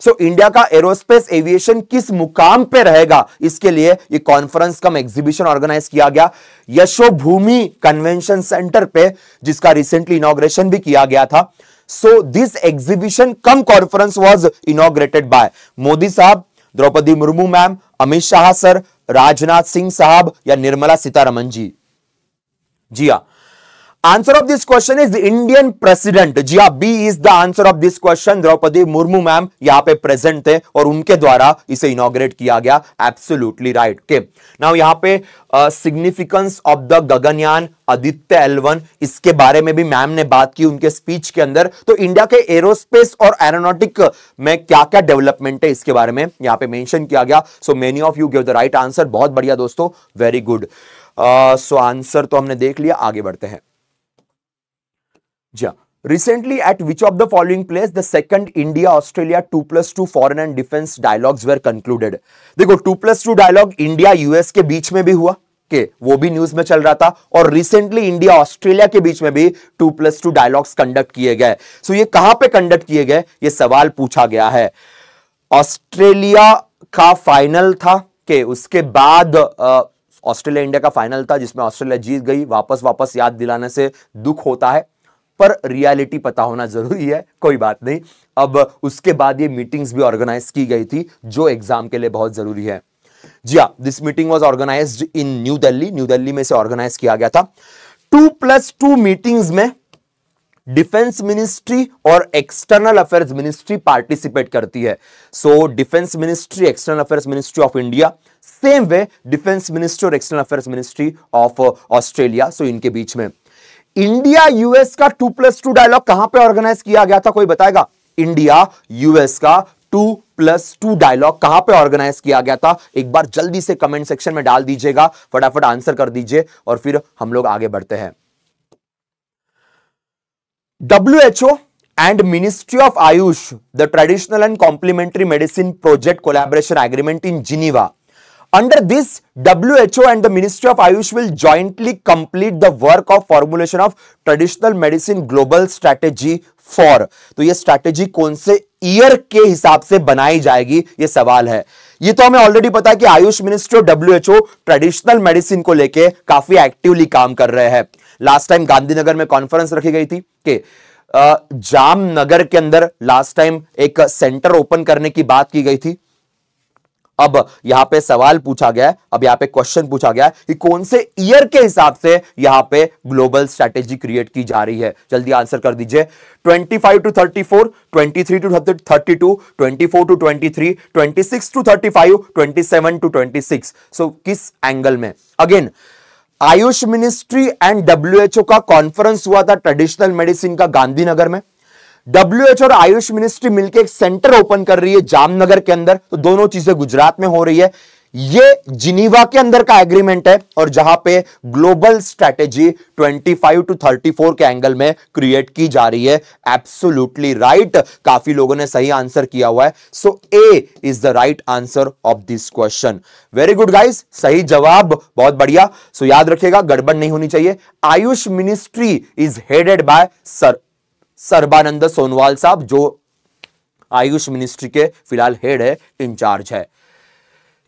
so India का एरोस्पेस एविएशन किस मुकाम पे रहेगा इसके लिए ये कॉन्फ्रेंस कम एग्जीबिशन ऑर्गेनाइज किया गया यशोभूमि कन्वेंशन सेंटर पे जिसका रिसेंटली इनोग्रेशन भी किया गया था so this exhibition cum conference was inaugurated by Modi साहब द्रौपदी मुर्मू मैम अमित शाह सर राजनाथ सिंह साहब या निर्मला सीतारमन जी जी हाँ answer of this question is Indian president जी हाँ B is the answer of this question Draupadi Murmu ma'am यहां पे प्रेजेंट थे और उनके द्वारा इसे इनोग्रेट किया गया एब्सोल्युटली राइट के नाउ यहां पे significance of the Gaganyaan Aditya L one इसके बारे में भी मैम ने बात की उनके स्पीच के अंदर तो इंडिया के एरोस्पेस और एरोनॉटिक में क्या क्या डेवलपमेंट है इसके बारे में यहां पे मेंशन किया गया so many of you give the right answer बहुत बढ़िया दोस्तों वेरी गुड सो आंसर तो हमने देख लिया आगे बढ़ते हैं Yeah. Recently, at which of the following place the second India-Australia 2 plus 2 foreign and defense dialogues were concluded? देखो 2 plus 2 dialogue इंडिया-यूएस के बीच में भी हुआ के वो भी न्यूज में चल रहा था और रिसेंटली इंडिया ऑस्ट्रेलिया के बीच में भी two plus two dialogues conduct किए गए सो so, ये कहां पे कंडक्ट किए गए ये सवाल पूछा गया है ऑस्ट्रेलिया का फाइनल था के उसके बाद ऑस्ट्रेलिया इंडिया का फाइनल था जिसमें ऑस्ट्रेलिया जीत गई वापस वापस याद दिलाने से दुख होता है पर रियलिटी पता होना जरूरी है कोई बात नहीं अब उसके बाद ये मीटिंग्स भी ऑर्गेनाइज की गई थी जो एग्जाम के लिए बहुत जरूरी है जी हाँ this meeting was organise in New Delhi New Delhi में से ऑर्गेनाइज किया गया था टू प्लस टू मीटिंग्स में डिफेंस मिनिस्ट्री और एक्सटर्नल अफेयर्स मिनिस्ट्री पार्टिसिपेट करती है so defence ministry external affairs ministry of India same way defence ministry और external affairs ministry of Australia so इनके बीच में इंडिया यूएस का टू प्लस टू डायलॉग कहां पे ऑर्गेनाइज किया गया था कोई बताएगा इंडिया यूएस का टू प्लस टू डायलॉग कहां पे ऑर्गेनाइज किया गया था एक बार जल्दी से कमेंट सेक्शन में डाल दीजिएगा फटाफट आंसर कर दीजिए और फिर हम लोग आगे बढ़ते हैं W and ministry of Ayush the traditional and complementary medicine project collaboration agreement in Geneva Under this, WHO and the Ministry of Ayush will jointly complete the work of formulation of traditional medicine global strategy for. तो ये strategy कौन से year के हिसाब से बनाई जाएगी ये सवाल है ये तो हमें ऑलरेडी पता है कि आयुष मिनिस्ट्री और डब्ल्यूएचओ ट्रेडिशनल मेडिसिन को लेके काफी एक्टिवली काम कर रहे हैं लास्ट टाइम गांधीनगर में कॉन्फ्रेंस रखी गई थी कि जामनगर के अंदर लास्ट टाइम एक सेंटर ओपन करने की बात की गई थी अब यहां पे सवाल पूछा गया है अब यहां पे क्वेश्चन पूछा गया है कि कौन से ईयर के हिसाब से यहां पे ग्लोबल स्ट्रेटेजी क्रिएट की जा रही है जल्दी आंसर कर दीजिए 25 to 34, 23 to 32, 24 to 23, 26 to 35, 27 to 26 so so, किस एंगल में again Ayush ministry and WHO का कॉन्फ्रेंस हुआ था ट्रेडिशनल मेडिसिन का गांधीनगर में एच और आयुष मिनिस्ट्री मिलकर एक सेंटर ओपन कर रही है जामनगर के अंदर तो दोनों चीजें गुजरात में हो रही है ये जिनीवा के अंदर का एग्रीमेंट है और जहां पे ग्लोबल स्ट्रेटेजी 25 टू 34 के एंगल में क्रिएट की जा रही है एब्सोल्युटली राइट right. काफी लोगों ने सही आंसर किया हुआ है so A is the right answer of this question very good guys सही जवाब बहुत बढ़िया सो so, याद रखिएगा गड़बड़ नहीं होनी चाहिए Ayush ministry is headed by sir Sarbananda Sonowal साहब जो आयुष मिनिस्ट्री के फिलहाल हेड है इंचार्ज है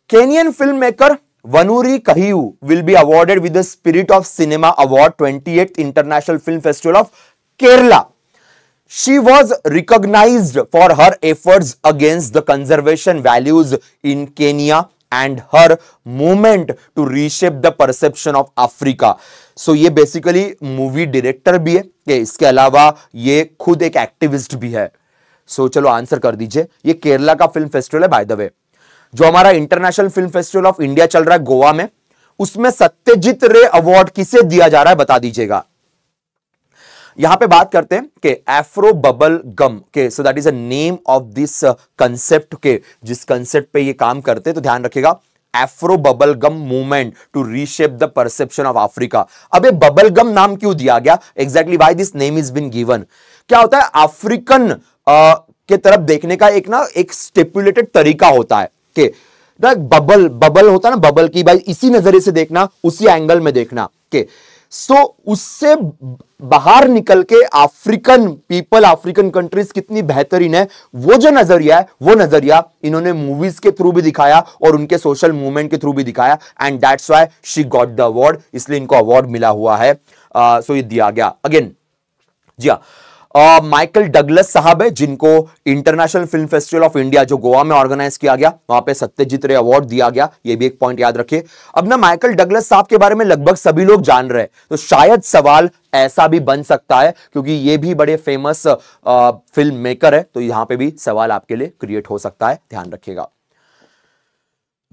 Kenyan film maker Wanuri Kahiu will be awarded with the spirit of cinema award twenty eight international film festival of Kerala she was recognized for her effort against the conservation values in Kenya and her movement to reshape the perception of Africa so ये basically movie director भी है ये इसके अलावा ये खुद एक activist भी है सो so, चलो आंसर कर दीजिए ये केरला का फिल्म फेस्टिवल है बाय द वे जो हमारा international film festival of India चल रहा है गोवा में उसमें सत्यजीत रे अवार्ड किसे दिया जा रहा है बता दीजिएगा यहां पे बात करते हैं कि एफ्रो बबल गम के so that is a name of this concept के जिस कंसेप्ट पे ये काम करते हैं तो ध्यान रखिएगा Afro bubble gum movement to reshape the perception of Africa अब ये बबल गम नाम क्यों दिया गया exactly why this name is been given क्या होता है अफ्रीकन uh, के तरफ देखने का एक ना एक स्टिपुलेटेड तरीका होता है कि बबल बबल होता है ना बबल की भाई इसी नजरिए से देखना उसी एंगल में देखना के okay. सो so, उससे बाहर निकल के अफ्रीकन पीपल अफ्रीकन कंट्रीज कितनी बेहतरीन है वो जो नजरिया है वो नजरिया इन्होंने मूवीज के थ्रू भी दिखाया और उनके सोशल मूवमेंट के थ्रू भी दिखाया and that's why she got the award इसलिए इनको अवार्ड मिला हुआ है सो uh, so ये दिया गया अगेन जी हाँ माइकल डगलस साहब है जिनको international film festival of India जो गोवा में ऑर्गेनाइज किया गया वहां पे सत्यजीत रे अवार्ड दिया गया ये भी एक पॉइंट याद रखिए अब ना माइकल डगलस साहब के बारे में लगभग सभी लोग जान रहे हैं तो शायद सवाल ऐसा भी बन सकता है क्योंकि ये भी बड़े फेमस फिल्म मेकर है तो यहां पर भी सवाल आपके लिए क्रिएट हो सकता है ध्यान रखिएगा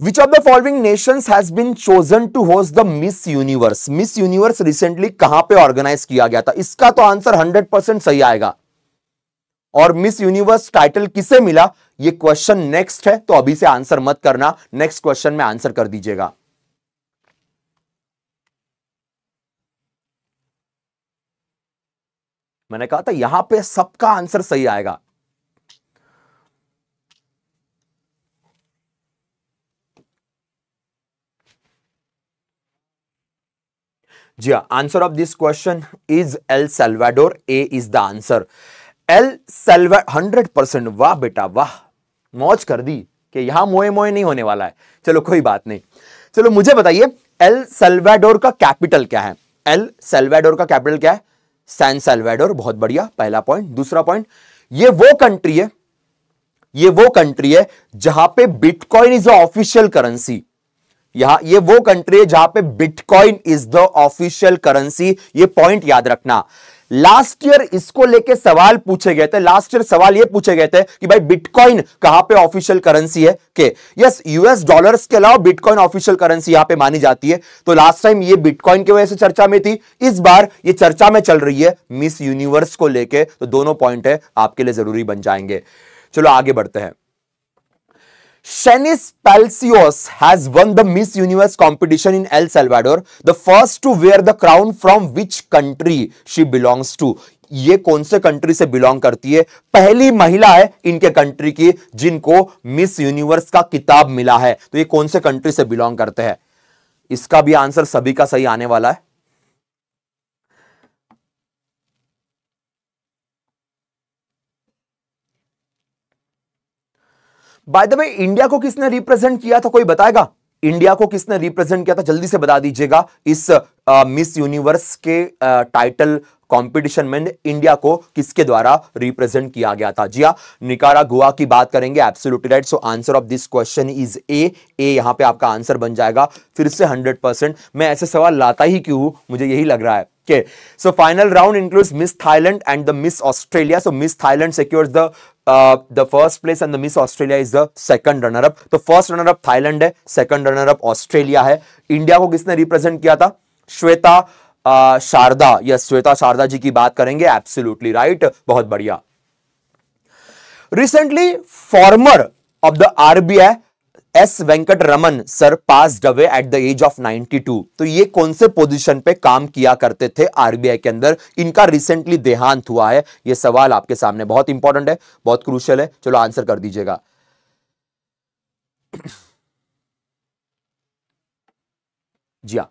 Which of the following nations has been chosen to host the Miss Universe? Miss Universe recently कहां पर ऑर्गेनाइज किया गया था इसका तो आंसर हंड्रेड परसेंट सही आएगा और मिस यूनिवर्स टाइटल किसे मिला यह क्वेश्चन नेक्स्ट है तो अभी से आंसर मत करना नेक्स्ट क्वेश्चन में आंसर कर दीजिएगा मैंने कहा था यहां पर सबका आंसर सही आएगा जी हाँ answer of this question is El Salvador A is the answer El Salva hundred percent वाह बेटा वाह मौज कर दी कि यहां मोए मोए नहीं होने वाला है चलो कोई बात नहीं चलो मुझे बताइए एल सेल्वाडोर का कैपिटल क्या है एल सेल्वाडोर का कैपिटल क्या है सैन सेल्वाडोर बहुत बढ़िया पहला पॉइंट दूसरा पॉइंट ये वो कंट्री है ये वो कंट्री है जहां पे bitcoin is a official currency यहां ये वो कंट्री है जहां पे bitcoin is the official currency ये पॉइंट याद रखना लास्ट ईयर इसको लेके सवाल पूछे गए थे लास्ट ईयर सवाल ये पूछे गए थे कि भाई बिटकॉइन कहां पे ऑफिशियल करेंसी है के यस यूएस डॉलर्स के अलावा बिटकॉइन ऑफिशियल करेंसी यहां पे मानी जाती है तो लास्ट टाइम ये बिटकॉइन की वजह से चर्चा में थी इस बार ये चर्चा में चल रही है मिस यूनिवर्स को लेकर तो दोनों पॉइंट है आपके लिए जरूरी बन जाएंगे चलो आगे बढ़ते हैं Shenis Palacios has won the Miss Universe competition in El Salvador, the first to wear the crown from which country she belongs to. ये कौन से कंट्री से बिलोंग करती है पहली महिला है इनके कंट्री की जिनको मिस यूनिवर्स का किताब मिला है तो ये कौन से कंट्री से बिलोंग करते हैं इसका भी आंसर सभी का सही आने वाला है बाय द वे इंडिया को किसने रिप्रेजेंट किया था कोई बताएगा इंडिया को किसने रिप्रेजेंट किया था जल्दी से बता दीजिएगा इस मिस यूनिवर्स के टाइटल कंपटीशन में इंडिया को किसके द्वारा रिप्रेजेंट किया गया था जी हाँ निकारा गोवा की बात करेंगे absolutely right so answer of this question is A A यहां पे आपका आंसर बन जाएगा फिर से 100 परसेंट मैं ऐसे सवाल लाता ही क्यों हूं मुझे यही लग रहा है so final round round miss Thailand and the miss Australia so miss Thailand secures the the first place and the miss Australia is the second runner up तो फर्स्ट रनर अप थाईलैंड है second runner up Australia है India को किसने represent किया था Shweta uh, Sharda या श्वेता शारदा जी की बात करेंगे एब्सोल्यूटली राइट right? बहुत बढ़िया recently former of the RBI S Venkataraman sir passed away at the age of 92 तो ये कौन से पोजीशन पे काम किया करते थे आरबीआई के अंदर इनका रिसेंटली देहांत हुआ है ये सवाल आपके सामने बहुत इंपॉर्टेंट है बहुत क्रूशल है चलो आंसर कर दीजिएगा जी हाँ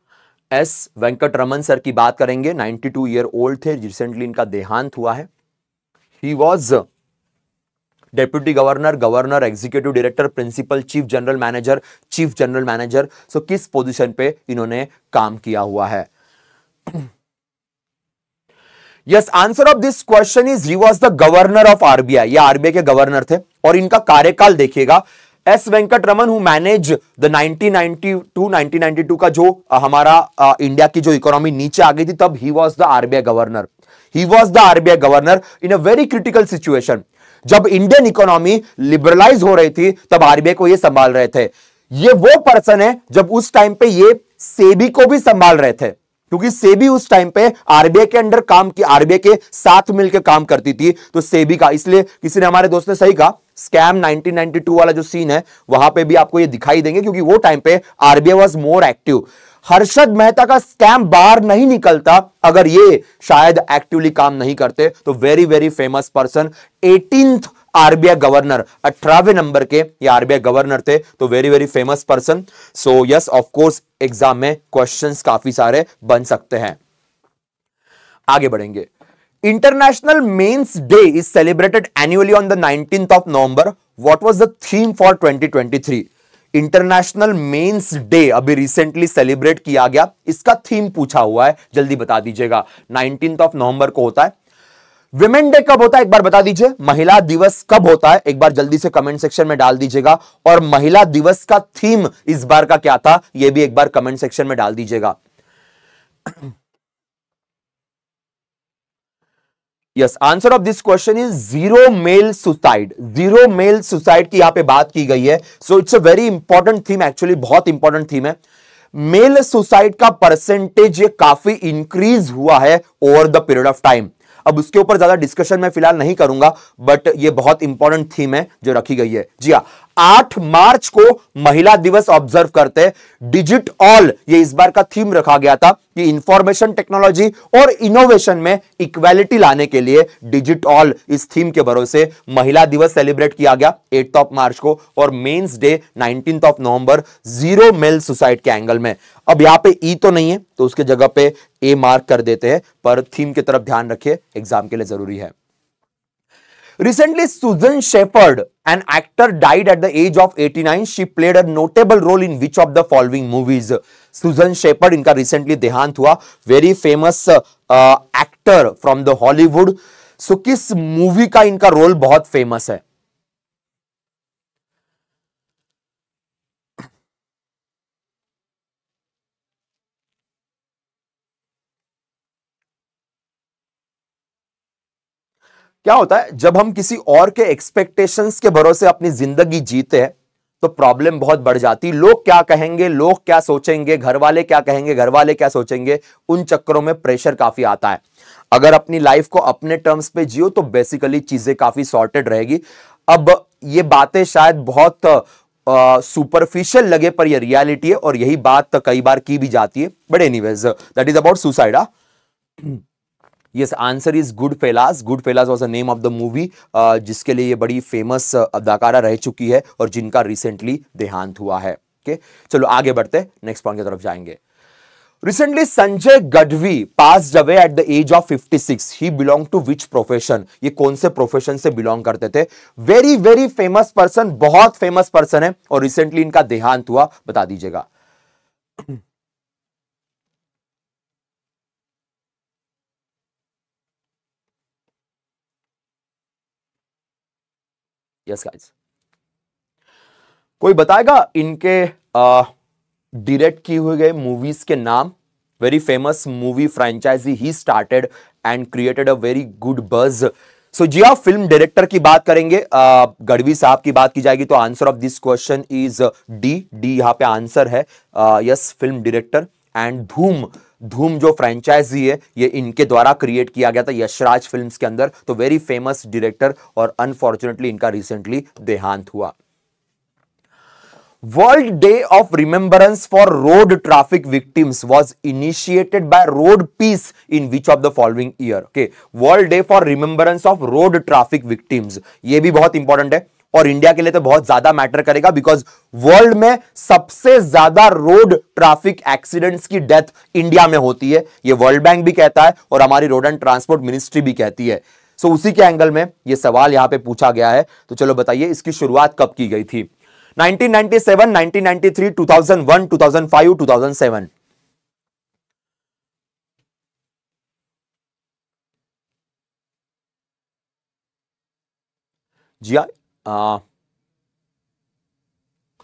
एस वेंकट रमन सर की बात करेंगे 92 ईयर ओल्ड थे रिसेंटली इनका देहांत हुआ है he was deputy governor governor executive director principal chief general manager chief general manager so किस पोजीशन पे इन्होंने काम किया हुआ है yes answer of this question is he was the governor of RBI या आरबीआई के गवर्नर थे और इनका कार्यकाल देखिएगा S Venkataraman who manage the 1992 1992 का जो हमारा आ, इंडिया की जो इकोनॉमी नीचे आ गई थी तब he was the RBI governor he was the RBI governor in a very critical situation जब इंडियन इकोनॉमी लिबरलाइज हो रही थी तब आरबीआई को ये संभाल रहे थे ये वो पर्सन है जब उस टाइम पे ये सेबी को भी संभाल रहे थे क्योंकि सेबी उस टाइम पे आरबीआई के अंडर काम की आरबीआई के साथ मिलकर काम करती थी तो सेबी का इसलिए किसी ने हमारे दोस्त ने सही कहा स्कैम 1992 वाला जो सीन है वहां पे भी आपको ये दिखाई देंगे क्योंकि वो टाइम पे RBI was more active Harshad Mehta का स्कैम बाहर नहीं निकलता अगर ये शायद एक्टिवली काम नहीं करते तो very very famous person eighteen RBI governor अठारहवें नंबर के ये आरबीआई गवर्नर थे तो very very famous person so yes of course exam में क्वेश्चन काफी सारे बन सकते हैं आगे बढ़ेंगे international men's day is celebrated annually on the nineteen of November what was the theme for 2023 international men's day अभी रिसेंटली सेलिब्रेट किया गया इसका थीम पूछा हुआ है जल्दी बता दीजिएगा नाइनटीन ऑफ नवंबर को होता है विमेन डे कब होता है एक बार बता दीजिए महिला दिवस कब होता है एक बार जल्दी से कमेंट सेक्शन में डाल दीजिएगा और महिला दिवस का थीम इस बार का क्या था यह भी एक बार कमेंट सेक्शन में डाल दीजिएगा yes answer of this question is zero male suicide zero male suicide की यहां पे बात की गई है so it's a very important theme actually बहुत इंपॉर्टेंट थीम है मेल सुसाइड का परसेंटेज ये काफी इंक्रीज हुआ है over the period of time अब उसके ऊपर ज्यादा डिस्कशन मैं फिलहाल नहीं करूंगा बट ये बहुत इंपॉर्टेंट थीम है जो रखी गई है जी हाँ आठ मार्च को महिला दिवस ऑब्जर्व करते डिजिट ऑल ये इस बार का थीम रखा गया था कि इंफॉर्मेशन टेक्नोलॉजी और इनोवेशन में इक्वालिटी लाने के लिए डिजिट ऑल इस थीम के भरोसे महिला दिवस सेलिब्रेट किया गया एट ऑफ मार्च को और men's day nineteen of November zero male suicide के एंगल में अब यहां पे ई e तो नहीं है तो उसके जगह पे ए मार्क कर देते हैं पर थीम की तरफ ध्यान रखिए एग्जाम के लिए जरूरी है recently Suzanne Shepherd an actor died at the age of 89 nine she played a notable role in which of the following movies Suzanne Shepherd इनका रिसेंटली देहांत हुआ very famous actor from the Hollywood so किस movie का इनका role बहुत famous है क्या होता है जब हम किसी और के एक्सपेक्टेशंस के भरोसे अपनी जिंदगी जीते हैं तो प्रॉब्लम बहुत बढ़ जाती लोग क्या कहेंगे लोग क्या सोचेंगे घर वाले क्या कहेंगे घर वाले क्या सोचेंगे उन चक्करों में प्रेशर काफी आता है अगर अपनी लाइफ को अपने टर्म्स पे जियो तो बेसिकली चीजें काफी सॉर्टेड रहेगी अब ये बातें शायद बहुत सुपरफिशियल लगे पर ये रियलिटी है और यही बात कई बार की भी जाती है but was that is about suicide yes answer is Goodfellas Goodfellas was a name of the movie जिसके लिए ये बड़ी फेमस uh, अदाकारा रह चुकी है और जिनका रिसेंटली देहांत हुआ है ओके okay? चलो आगे बढ़ते नेक्स्ट पॉइंट की तरफ जाएंगे recently Sanjay Gadhvi passed away at the age of 56. Six he belong to which profession ये कौन से प्रोफेशन से बिलोंग करते थे वेरी वेरी फेमस पर्सन बहुत फेमस पर्सन है और रिसेंटली इनका देहांत हुआ बता दीजिएगा यस गाइस कोई बताएगा इनके डायरेक्ट किए हुए गए मूवीज के नाम very famous movie franchise he started and created a very good buzz so जी आप फिल्म डायरेक्टर की बात करेंगे गढ़वी साहब की बात की जाएगी तो answer of this question is D D यहां पे आंसर है यस फिल्म डायरेक्टर एंड धूम धूम जो फ्रेंचाइजी है ये इनके द्वारा क्रिएट किया गया था यशराज फिल्म्स के अंदर तो वेरी फेमस डायरेक्टर और अनफॉर्चुनेटली इनका रिसेंटली देहांत हुआ world day of remembrance for road traffic victims was initiated by road peace in which of the following year okay world day for remembrance of road traffic victims ये भी बहुत important है और India के लिए तो बहुत ज्यादा मैटर करेगा बिकॉज वर्ल्ड में सबसे ज्यादा रोड ट्रैफिक एक्सीडेंट्स की डेथ इंडिया में होती है ये वर्ल्ड बैंक भी कहता है और हमारी रोड एंड ट्रांसपोर्ट मिनिस्ट्री भी कहती है सो so, उसी के एंगल में ये सवाल यहां पे पूछा गया है तो चलो बताइए इसकी शुरुआत कब की गई थी 1997, 1993, 2001, 2005, 2007 जी हाँ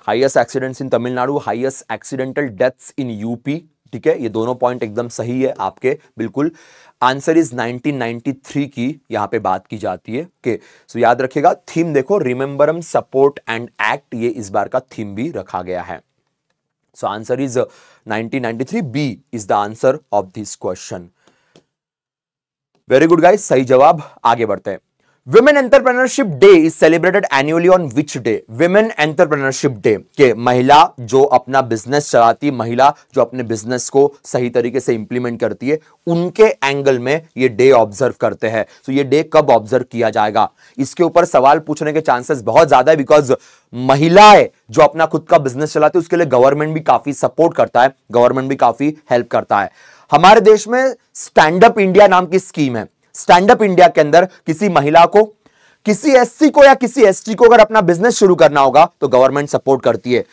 highest accidents in Tamil Nadu highest accidental deaths in UP ठीक है ये दोनों पॉइंट एकदम सही है आपके बिल्कुल आंसर इज 1993 की यहाँ पे बात की जाती है ओके सो याद रखिएगा थीम देखो रिमेंबरम सपोर्ट एंड एक्ट ये इस बार का थीम भी रखा गया है so answer is 1993 B is the answer of this question very good guys सही जवाब आगे बढ़ते हैं Women entrepreneurship day is celebrated annually on which day women entrepreneurship day के महिला जो अपना बिजनेस चलाती महिला जो अपने बिजनेस को सही तरीके से इंप्लीमेंट करती है उनके एंगल में ये डे ऑब्जर्व करते हैं तो ये डे कब ऑब्जर्व किया जाएगा इसके ऊपर सवाल पूछने के चांसेस बहुत ज्यादा है बिकॉज महिलाएं जो अपना खुद का बिजनेस चलाती है उसके लिए गवर्नमेंट भी काफी सपोर्ट करता है गवर्नमेंट भी काफी हेल्प करता है हमारे देश में स्टैंड अप इंडिया नाम की स्कीम है स्टैंड अप इंडिया के अंदर किसी महिला को किसी एससी को या किसी एसटी को अगर अपना बिजनेस शुरू करना होगा तो गवर्नमेंट सपोर्ट करती है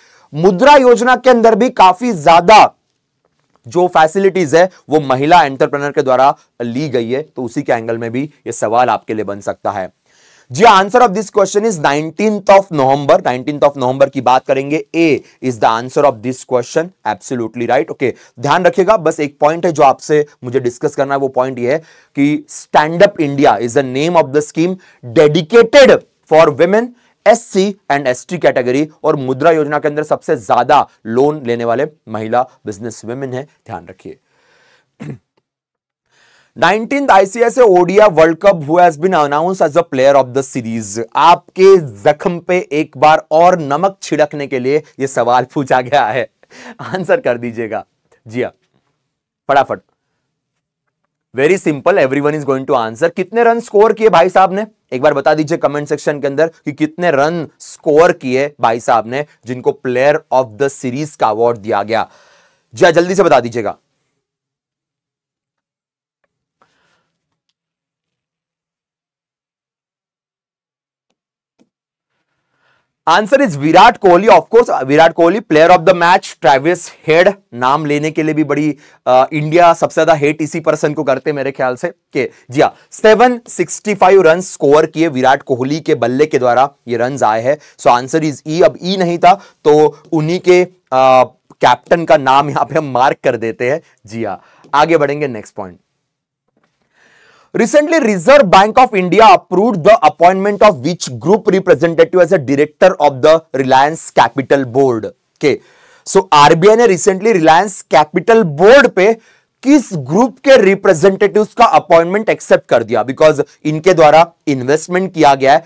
मुद्रा योजना के अंदर भी काफी ज्यादा जो फैसिलिटीज है वो महिला एंटरप्रेनर के द्वारा ली गई है तो उसी के एंगल में भी ये सवाल आपके लिए बन सकता है जी answer of this question is nineteen of November nineteen of November की बात करेंगे A is the answer of this question absolutely right okay ध्यान रखिएगा बस एक पॉइंट है जो आपसे मुझे डिस्कस करना है वो पॉइंट ये है कि stand up India is the name of the scheme dedicated for women S C and S T category और मुद्रा योजना के अंदर सबसे ज्यादा लोन लेने वाले महिला बिजनेस वेमेन है ध्यान रखिए nineteen ICC ODI world cup who has announce as a player of the series आपके जख्म पे एक बार और नमक छिड़कने के लिए यह सवाल पूछा गया है आंसर कर दीजिएगा जी हाँ फटाफट very simple everyone is going to answer कितने रन स्कोर किए भाई साहब ने एक बार बता दीजिए कमेंट सेक्शन के अंदर कि कितने रन स्कोर किए भाई साहब ने जिनको प्लेयर ऑफ द सीरीज का अवार्ड दिया गया जी हाँ, जल्दी से बता दीजिएगा answer is Virat Kohli of course uh, Virat Kohli player of the match Travis Head नाम लेने के लिए भी बड़ी आ, uh, इंडिया सबसे ज्यादा हेट इसी पर्सन को करते मेरे ख्याल से के जी हाँ seven sixty five run score किए विराट कोहली के बल्ले के द्वारा ये रन आए हैं सो आंसर इज ई अब ई e नहीं था तो उन्हीं के कैप्टन uh, का नाम यहां पे हम मार्क कर देते हैं जी हाँ आगे बढ़ेंगे next point Recently, Reserve Bank of India approved the appointment of which group representative as a director of the Reliance Capital Board. Okay. So, RBI ने recently Reliance Capital Board पे किस ग्रुप के रिप्रेजेंटेटिव्स का appointment accept कर दिया because इनके द्वारा investment किया गया है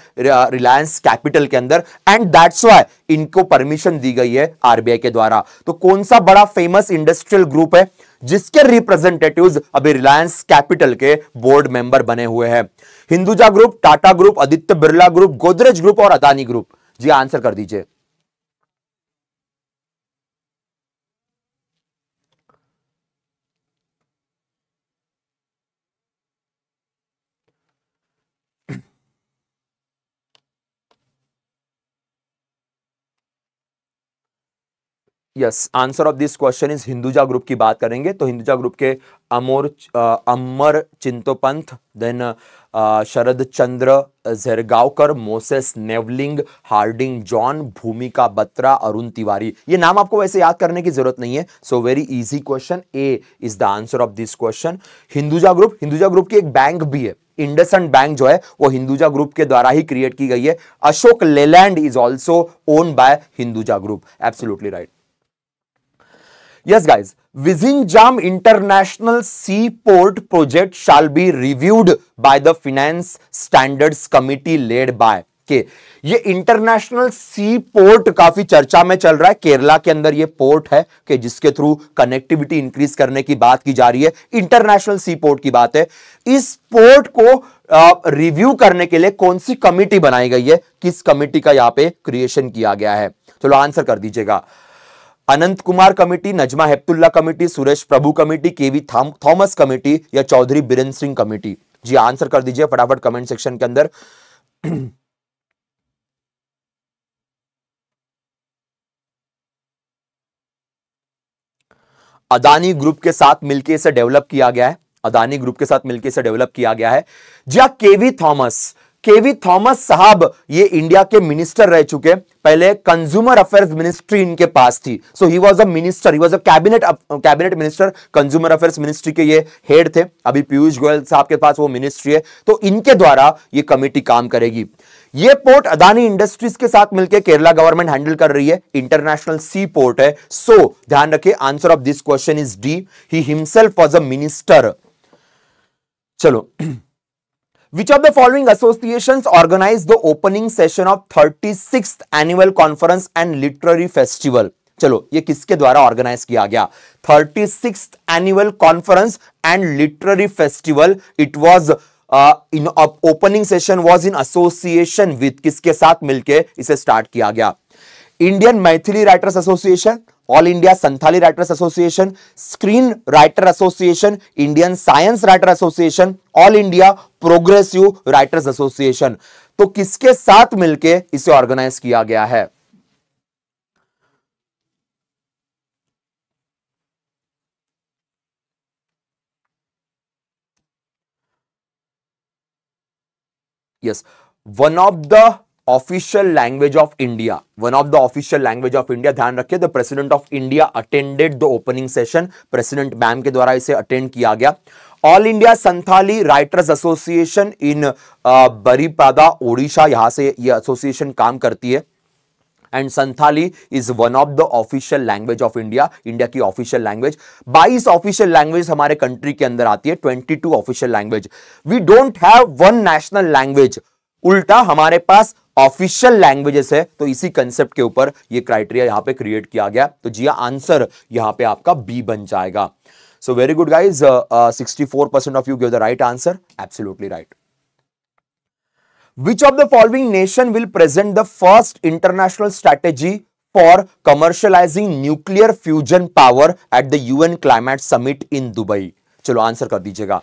रिलायंस कैपिटल के अंदर एंड दैट्स वाई इनको परमिशन दी गई है आरबीआई के द्वारा तो कौन सा बड़ा फेमस इंडस्ट्रियल ग्रुप है जिसके रिप्रेजेंटेटिव्स अभी रिलायंस कैपिटल के बोर्ड मेंबर बने हुए हैं Hinduja group Tata group Aditya Birla group Godrej group और अदानी ग्रुप जी आंसर कर दीजिए yes answer of this question is Hinduja group की बात करेंगे तो हिंदुजा ग्रुप के अमोर Amar Chintopanth then Sharad Chandra Jergaonkar Moses Neveling Harding John Bhumika Batra Arun Tiwari ये नाम आपको वैसे याद करने की जरूरत नहीं है so very easy question A is the answer of this question Hinduja group Hinduja group की एक बैंक भी है इंडसन बैंक जो है वो हिंदुजा ग्रुप के द्वारा ही क्रिएट की गई है Ashok Leyland is also own by Hinduja group absolutely right Vizhinjam international sea port project shall be reviewed by the finance Standards committee led by के ये इंटरनेशनल सी पोर्ट काफी चर्चा में चल रहा है केरला के अंदर ये पोर्ट है कि जिसके थ्रू कनेक्टिविटी इंक्रीज करने की बात की जा रही है इंटरनेशनल सी पोर्ट की बात है इस पोर्ट को रिव्यू करने के लिए कौन सी कमिटी बनाई गई है किस कमिटी का यहां पे क्रिएशन किया गया है चलो आंसर कर दीजिएगा Anant Kumar committee Najma Heptulla committee Suresh Prabhu committee K V Thomas committee या चौधरी बीरेन सिंह कमेटी जी आंसर कर दीजिए फटाफट कमेंट सेक्शन के अंदर अदानी ग्रुप के साथ मिलकर इसे डेवलप किया गया है अदानी ग्रुप के साथ मिलकर इसे डेवलप किया गया है जी हाँ, केवी थॉमस केवी थॉमस साहब ये इंडिया के मिनिस्टर रह चुके पहले कंज्यूमर अफेयर्स मिनिस्ट्री इनके पास थी so he was a minister he was a cabinet cabinet minister consumer affairs ministry के ये हेड थे अभी पीयूष गोयल साहब के पास वो मिनिस्ट्री है तो इनके द्वारा ये कमेटी काम करेगी ये पोर्ट अदानी इंडस्ट्रीज के साथ मिलकर केरला गवर्नमेंट हैंडल कर रही है इंटरनेशनल सी पोर्ट है सो so, ध्यान रखिए answer of this question is D he himself was a minister चलो Which of the following associations organized the opening session of 36th annual conference and literary festival? चलो ये किसके द्वारा organise किया गया thirty six annual conference and literary festival it was in opening session was in association with किसके साथ मिलके इसे स्टार्ट किया गया Indian Maithili writers association all India Santhali writers association screen writer association Indian science writer association all India progressive writers association तो किसके साथ मिलके इसे ऑर्गेनाइज किया गया है yes one of the official language of India one of the official language of India ध्यान रखिए the president of India attended the opening session president ma'am के द्वारा इसे अटेंड किया गया all India Santhali writers association in Baripada Odisha यहां से ये एसोसिएशन काम करती है and Santhali is one of the official language of India India की ऑफिशियल लैंग्वेज 22 ऑफिशियल लैंग्वेज हमारे कंट्री के अंदर आती है 22 official language we don't have one national language उल्टा हमारे पास ऑफिशियल लैंग्वेजेस है तो इसी कंसेप्ट के ऊपर ये क्राइटेरिया यहां पे क्रिएट किया गया तो जी आंसर हाँ, यहां पे आपका बी बन जाएगा so very good guys sixty four percent of you give the right answer absolutely right which of the following nation will present the first international strategy for commercialising nuclear fusion power at the UN climate summit in Dubai चलो answer कर दीजिएगा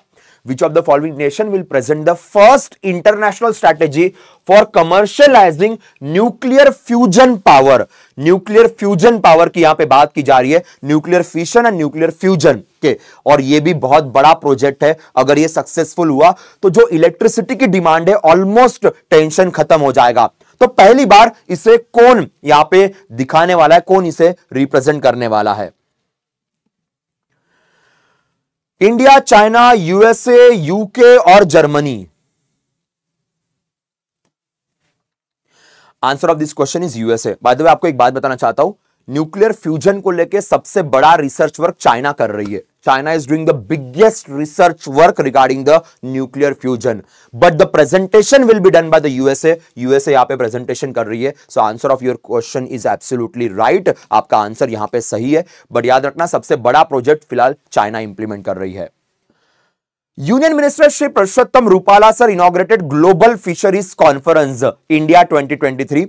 which of the following nation will present the first international strategy for commercializing nuclear fusion power nuclear fusion power की यहां पे बात की जा रही है nuclear fusion and nuclear fusion के और ये भी बहुत बड़ा प्रोजेक्ट है अगर ये सक्सेसफुल हुआ तो जो इलेक्ट्रिसिटी की डिमांड है ऑलमोस्ट टेंशन खत्म हो जाएगा तो पहली बार इसे कौन यहां पे दिखाने वाला है कौन इसे रिप्रेजेंट करने वाला है इंडिया चाइना यूएसए यूके और Germany answer of this question is USA by the way आपको एक बात बताना चाहता हूं न्यूक्लियर फ्यूजन को लेकर सबसे बड़ा रिसर्च वर्क चाइना कर रही है China is doing the biggest research work regarding the nuclear fusion. But the presentation will be done by the USA. USA यहाँ पे presentation कर रही है. So answer of your question is absolutely right. आपका answer यहाँ पे सही है. But याद रखना सबसे बड़ा project फिलहाल China implement कर रही है. Union minister Shri Purushottam Rupala sir inaugurated global fisheries conference India 2023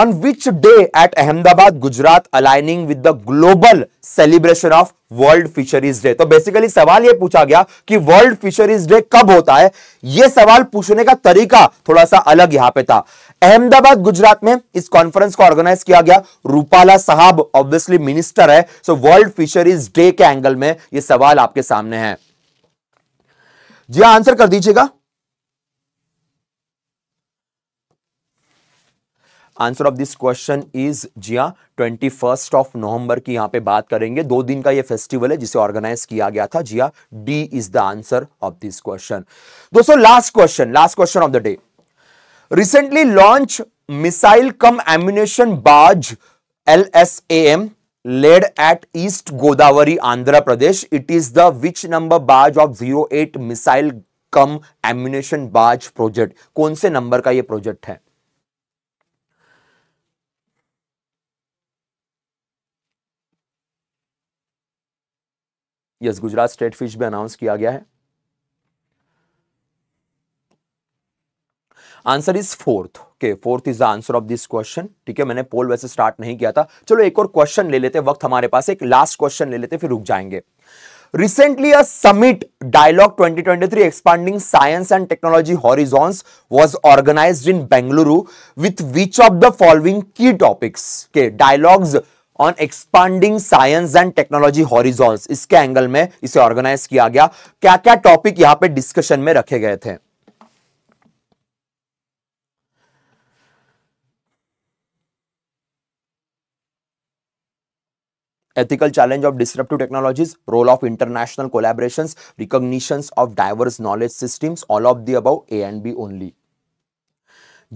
on which day at Ahmedabad Gujarat aligning with the global celebration of world fisheries day तो बेसिकली सवाल ये पूछा गया कि वर्ल्ड फिशरीज डे कब होता है ये सवाल पूछने का तरीका थोड़ा सा अलग यहां पे था अहमदाबाद गुजरात में इस कॉन्फ्रेंस को ऑर्गेनाइज किया गया रूपाला साहब ऑब्वियसली मिनिस्टर है सो वर्ल्ड फिशरीज डे के एंगल में यह सवाल आपके सामने है जी आंसर हाँ, कर दीजिएगा answer of this question is जिया ट्वेंटी फर्स्ट ऑफ नवंबर की यहां पे बात करेंगे दो दिन का ये फेस्टिवल है जिसे ऑर्गेनाइज किया गया था जिया D is the answer of this question दोस्तों last question last question of the day recently launch missile cum ammunition barge L S A M at east Godavari Andhra Pradesh it is the which number barge of zero eight missile cum ammunition barge project कौन से नंबर का यह project है yes Gujarat state fish भी announce किया गया है आंसर इज फोर्थ के fourth is the answer of this question ठीक है मैंने पोल वैसे स्टार्ट नहीं किया था चलो एक और क्वेश्चन ले लेते वक्त हमारे पास एक लास्ट क्वेश्चन ले लेते फिर रुक जाएंगे recently a summit dialogue 2023 twenty three expanding science and technology horizons was organise in Bengaluru with which of the following की टॉपिक्स के dialogues on expanding science and technology horizons इसके एंगल में इसे ऑर्गेनाइज किया गया क्या क्या टॉपिक यहां पर डिस्कशन में रखे गए थे ethical challenge of disruptive technologies role of international collaboration recognition of diverse knowledge system all of the above A and B only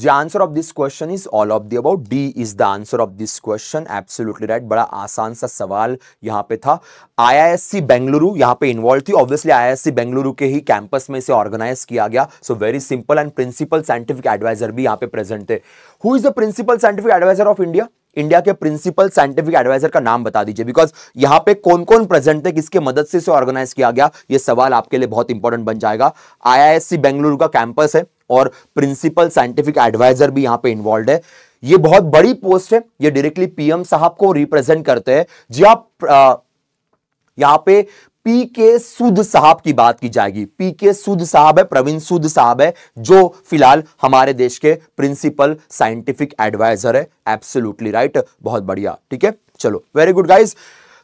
The answer of this question is all of the above D is the answer of this question absolutely right बड़ा आसान सा सवाल यहाँ पे था IISc Bengaluru यहाँ पे involve थी ऑब्वियसली आईआईएससी बेंगलुरु के ही कैंपस में इसे ऑर्गेनाइज किया गया so very simple and principal scientific adviser भी यहाँ पे प्रेजेंट थे who is the principal scientific adviser of India India के प्रिंसिपल साइंटिफिक एडवाइजर का नाम बता दीजिए बिकॉज यहाँ पे कौन कौन प्रेजेंट थे किसके मदद से इसे ऑर्गेनाइज किया गया ये सवाल आपके लिए बहुत इंपॉर्टेंट बन जाएगा आईआईएससी बेंगलुरु का कैंपस है और प्रिंसिपल साइंटिफिक एडवाइजर भी यहां पे इन्वॉल्व है ये बहुत बड़ी पोस्ट है ये डायरेक्टली पीएम साहब को रिप्रेजेंट करते हैं जी आप यहां पे पी के सुध साहब की बात की जाएगी पी के सुध साहब है प्रवीण सुध साहब है जो फिलहाल हमारे देश के प्रिंसिपल साइंटिफिक एडवाइजर है एब्सोल्युटली राइट right? बहुत बढ़िया ठीक है चलो very good guys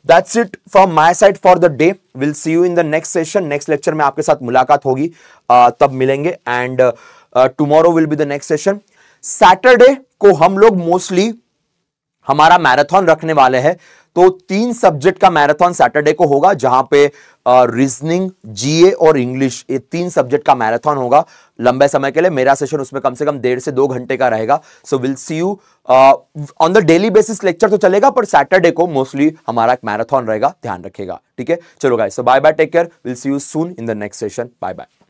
that's it from my side for the day will see you in the next session next lecture में आपके साथ मुलाकात होगी uh, तब मिलेंगे and uh, tomorrow will be the next session Saturday को हम लोग मोस्टली हमारा मैराथन रखने वाले हैं तो तीन सब्जेक्ट का मैराथन सैटरडे को होगा जहां पे रीजनिंग uh, जीए और इंग्लिश ये तीन सब्जेक्ट का मैराथन होगा लंबे समय के लिए मेरा सेशन उसमें कम से कम डेढ़ से दो घंटे का रहेगा so will see you on the daily basis lecture तो चलेगा पर सैटरडे को मोस्टली हमारा एक मैराथन रहेगा ध्यान रखेगा ठीक है चलो guys so bye bye take care will see you soon in the next session bye bye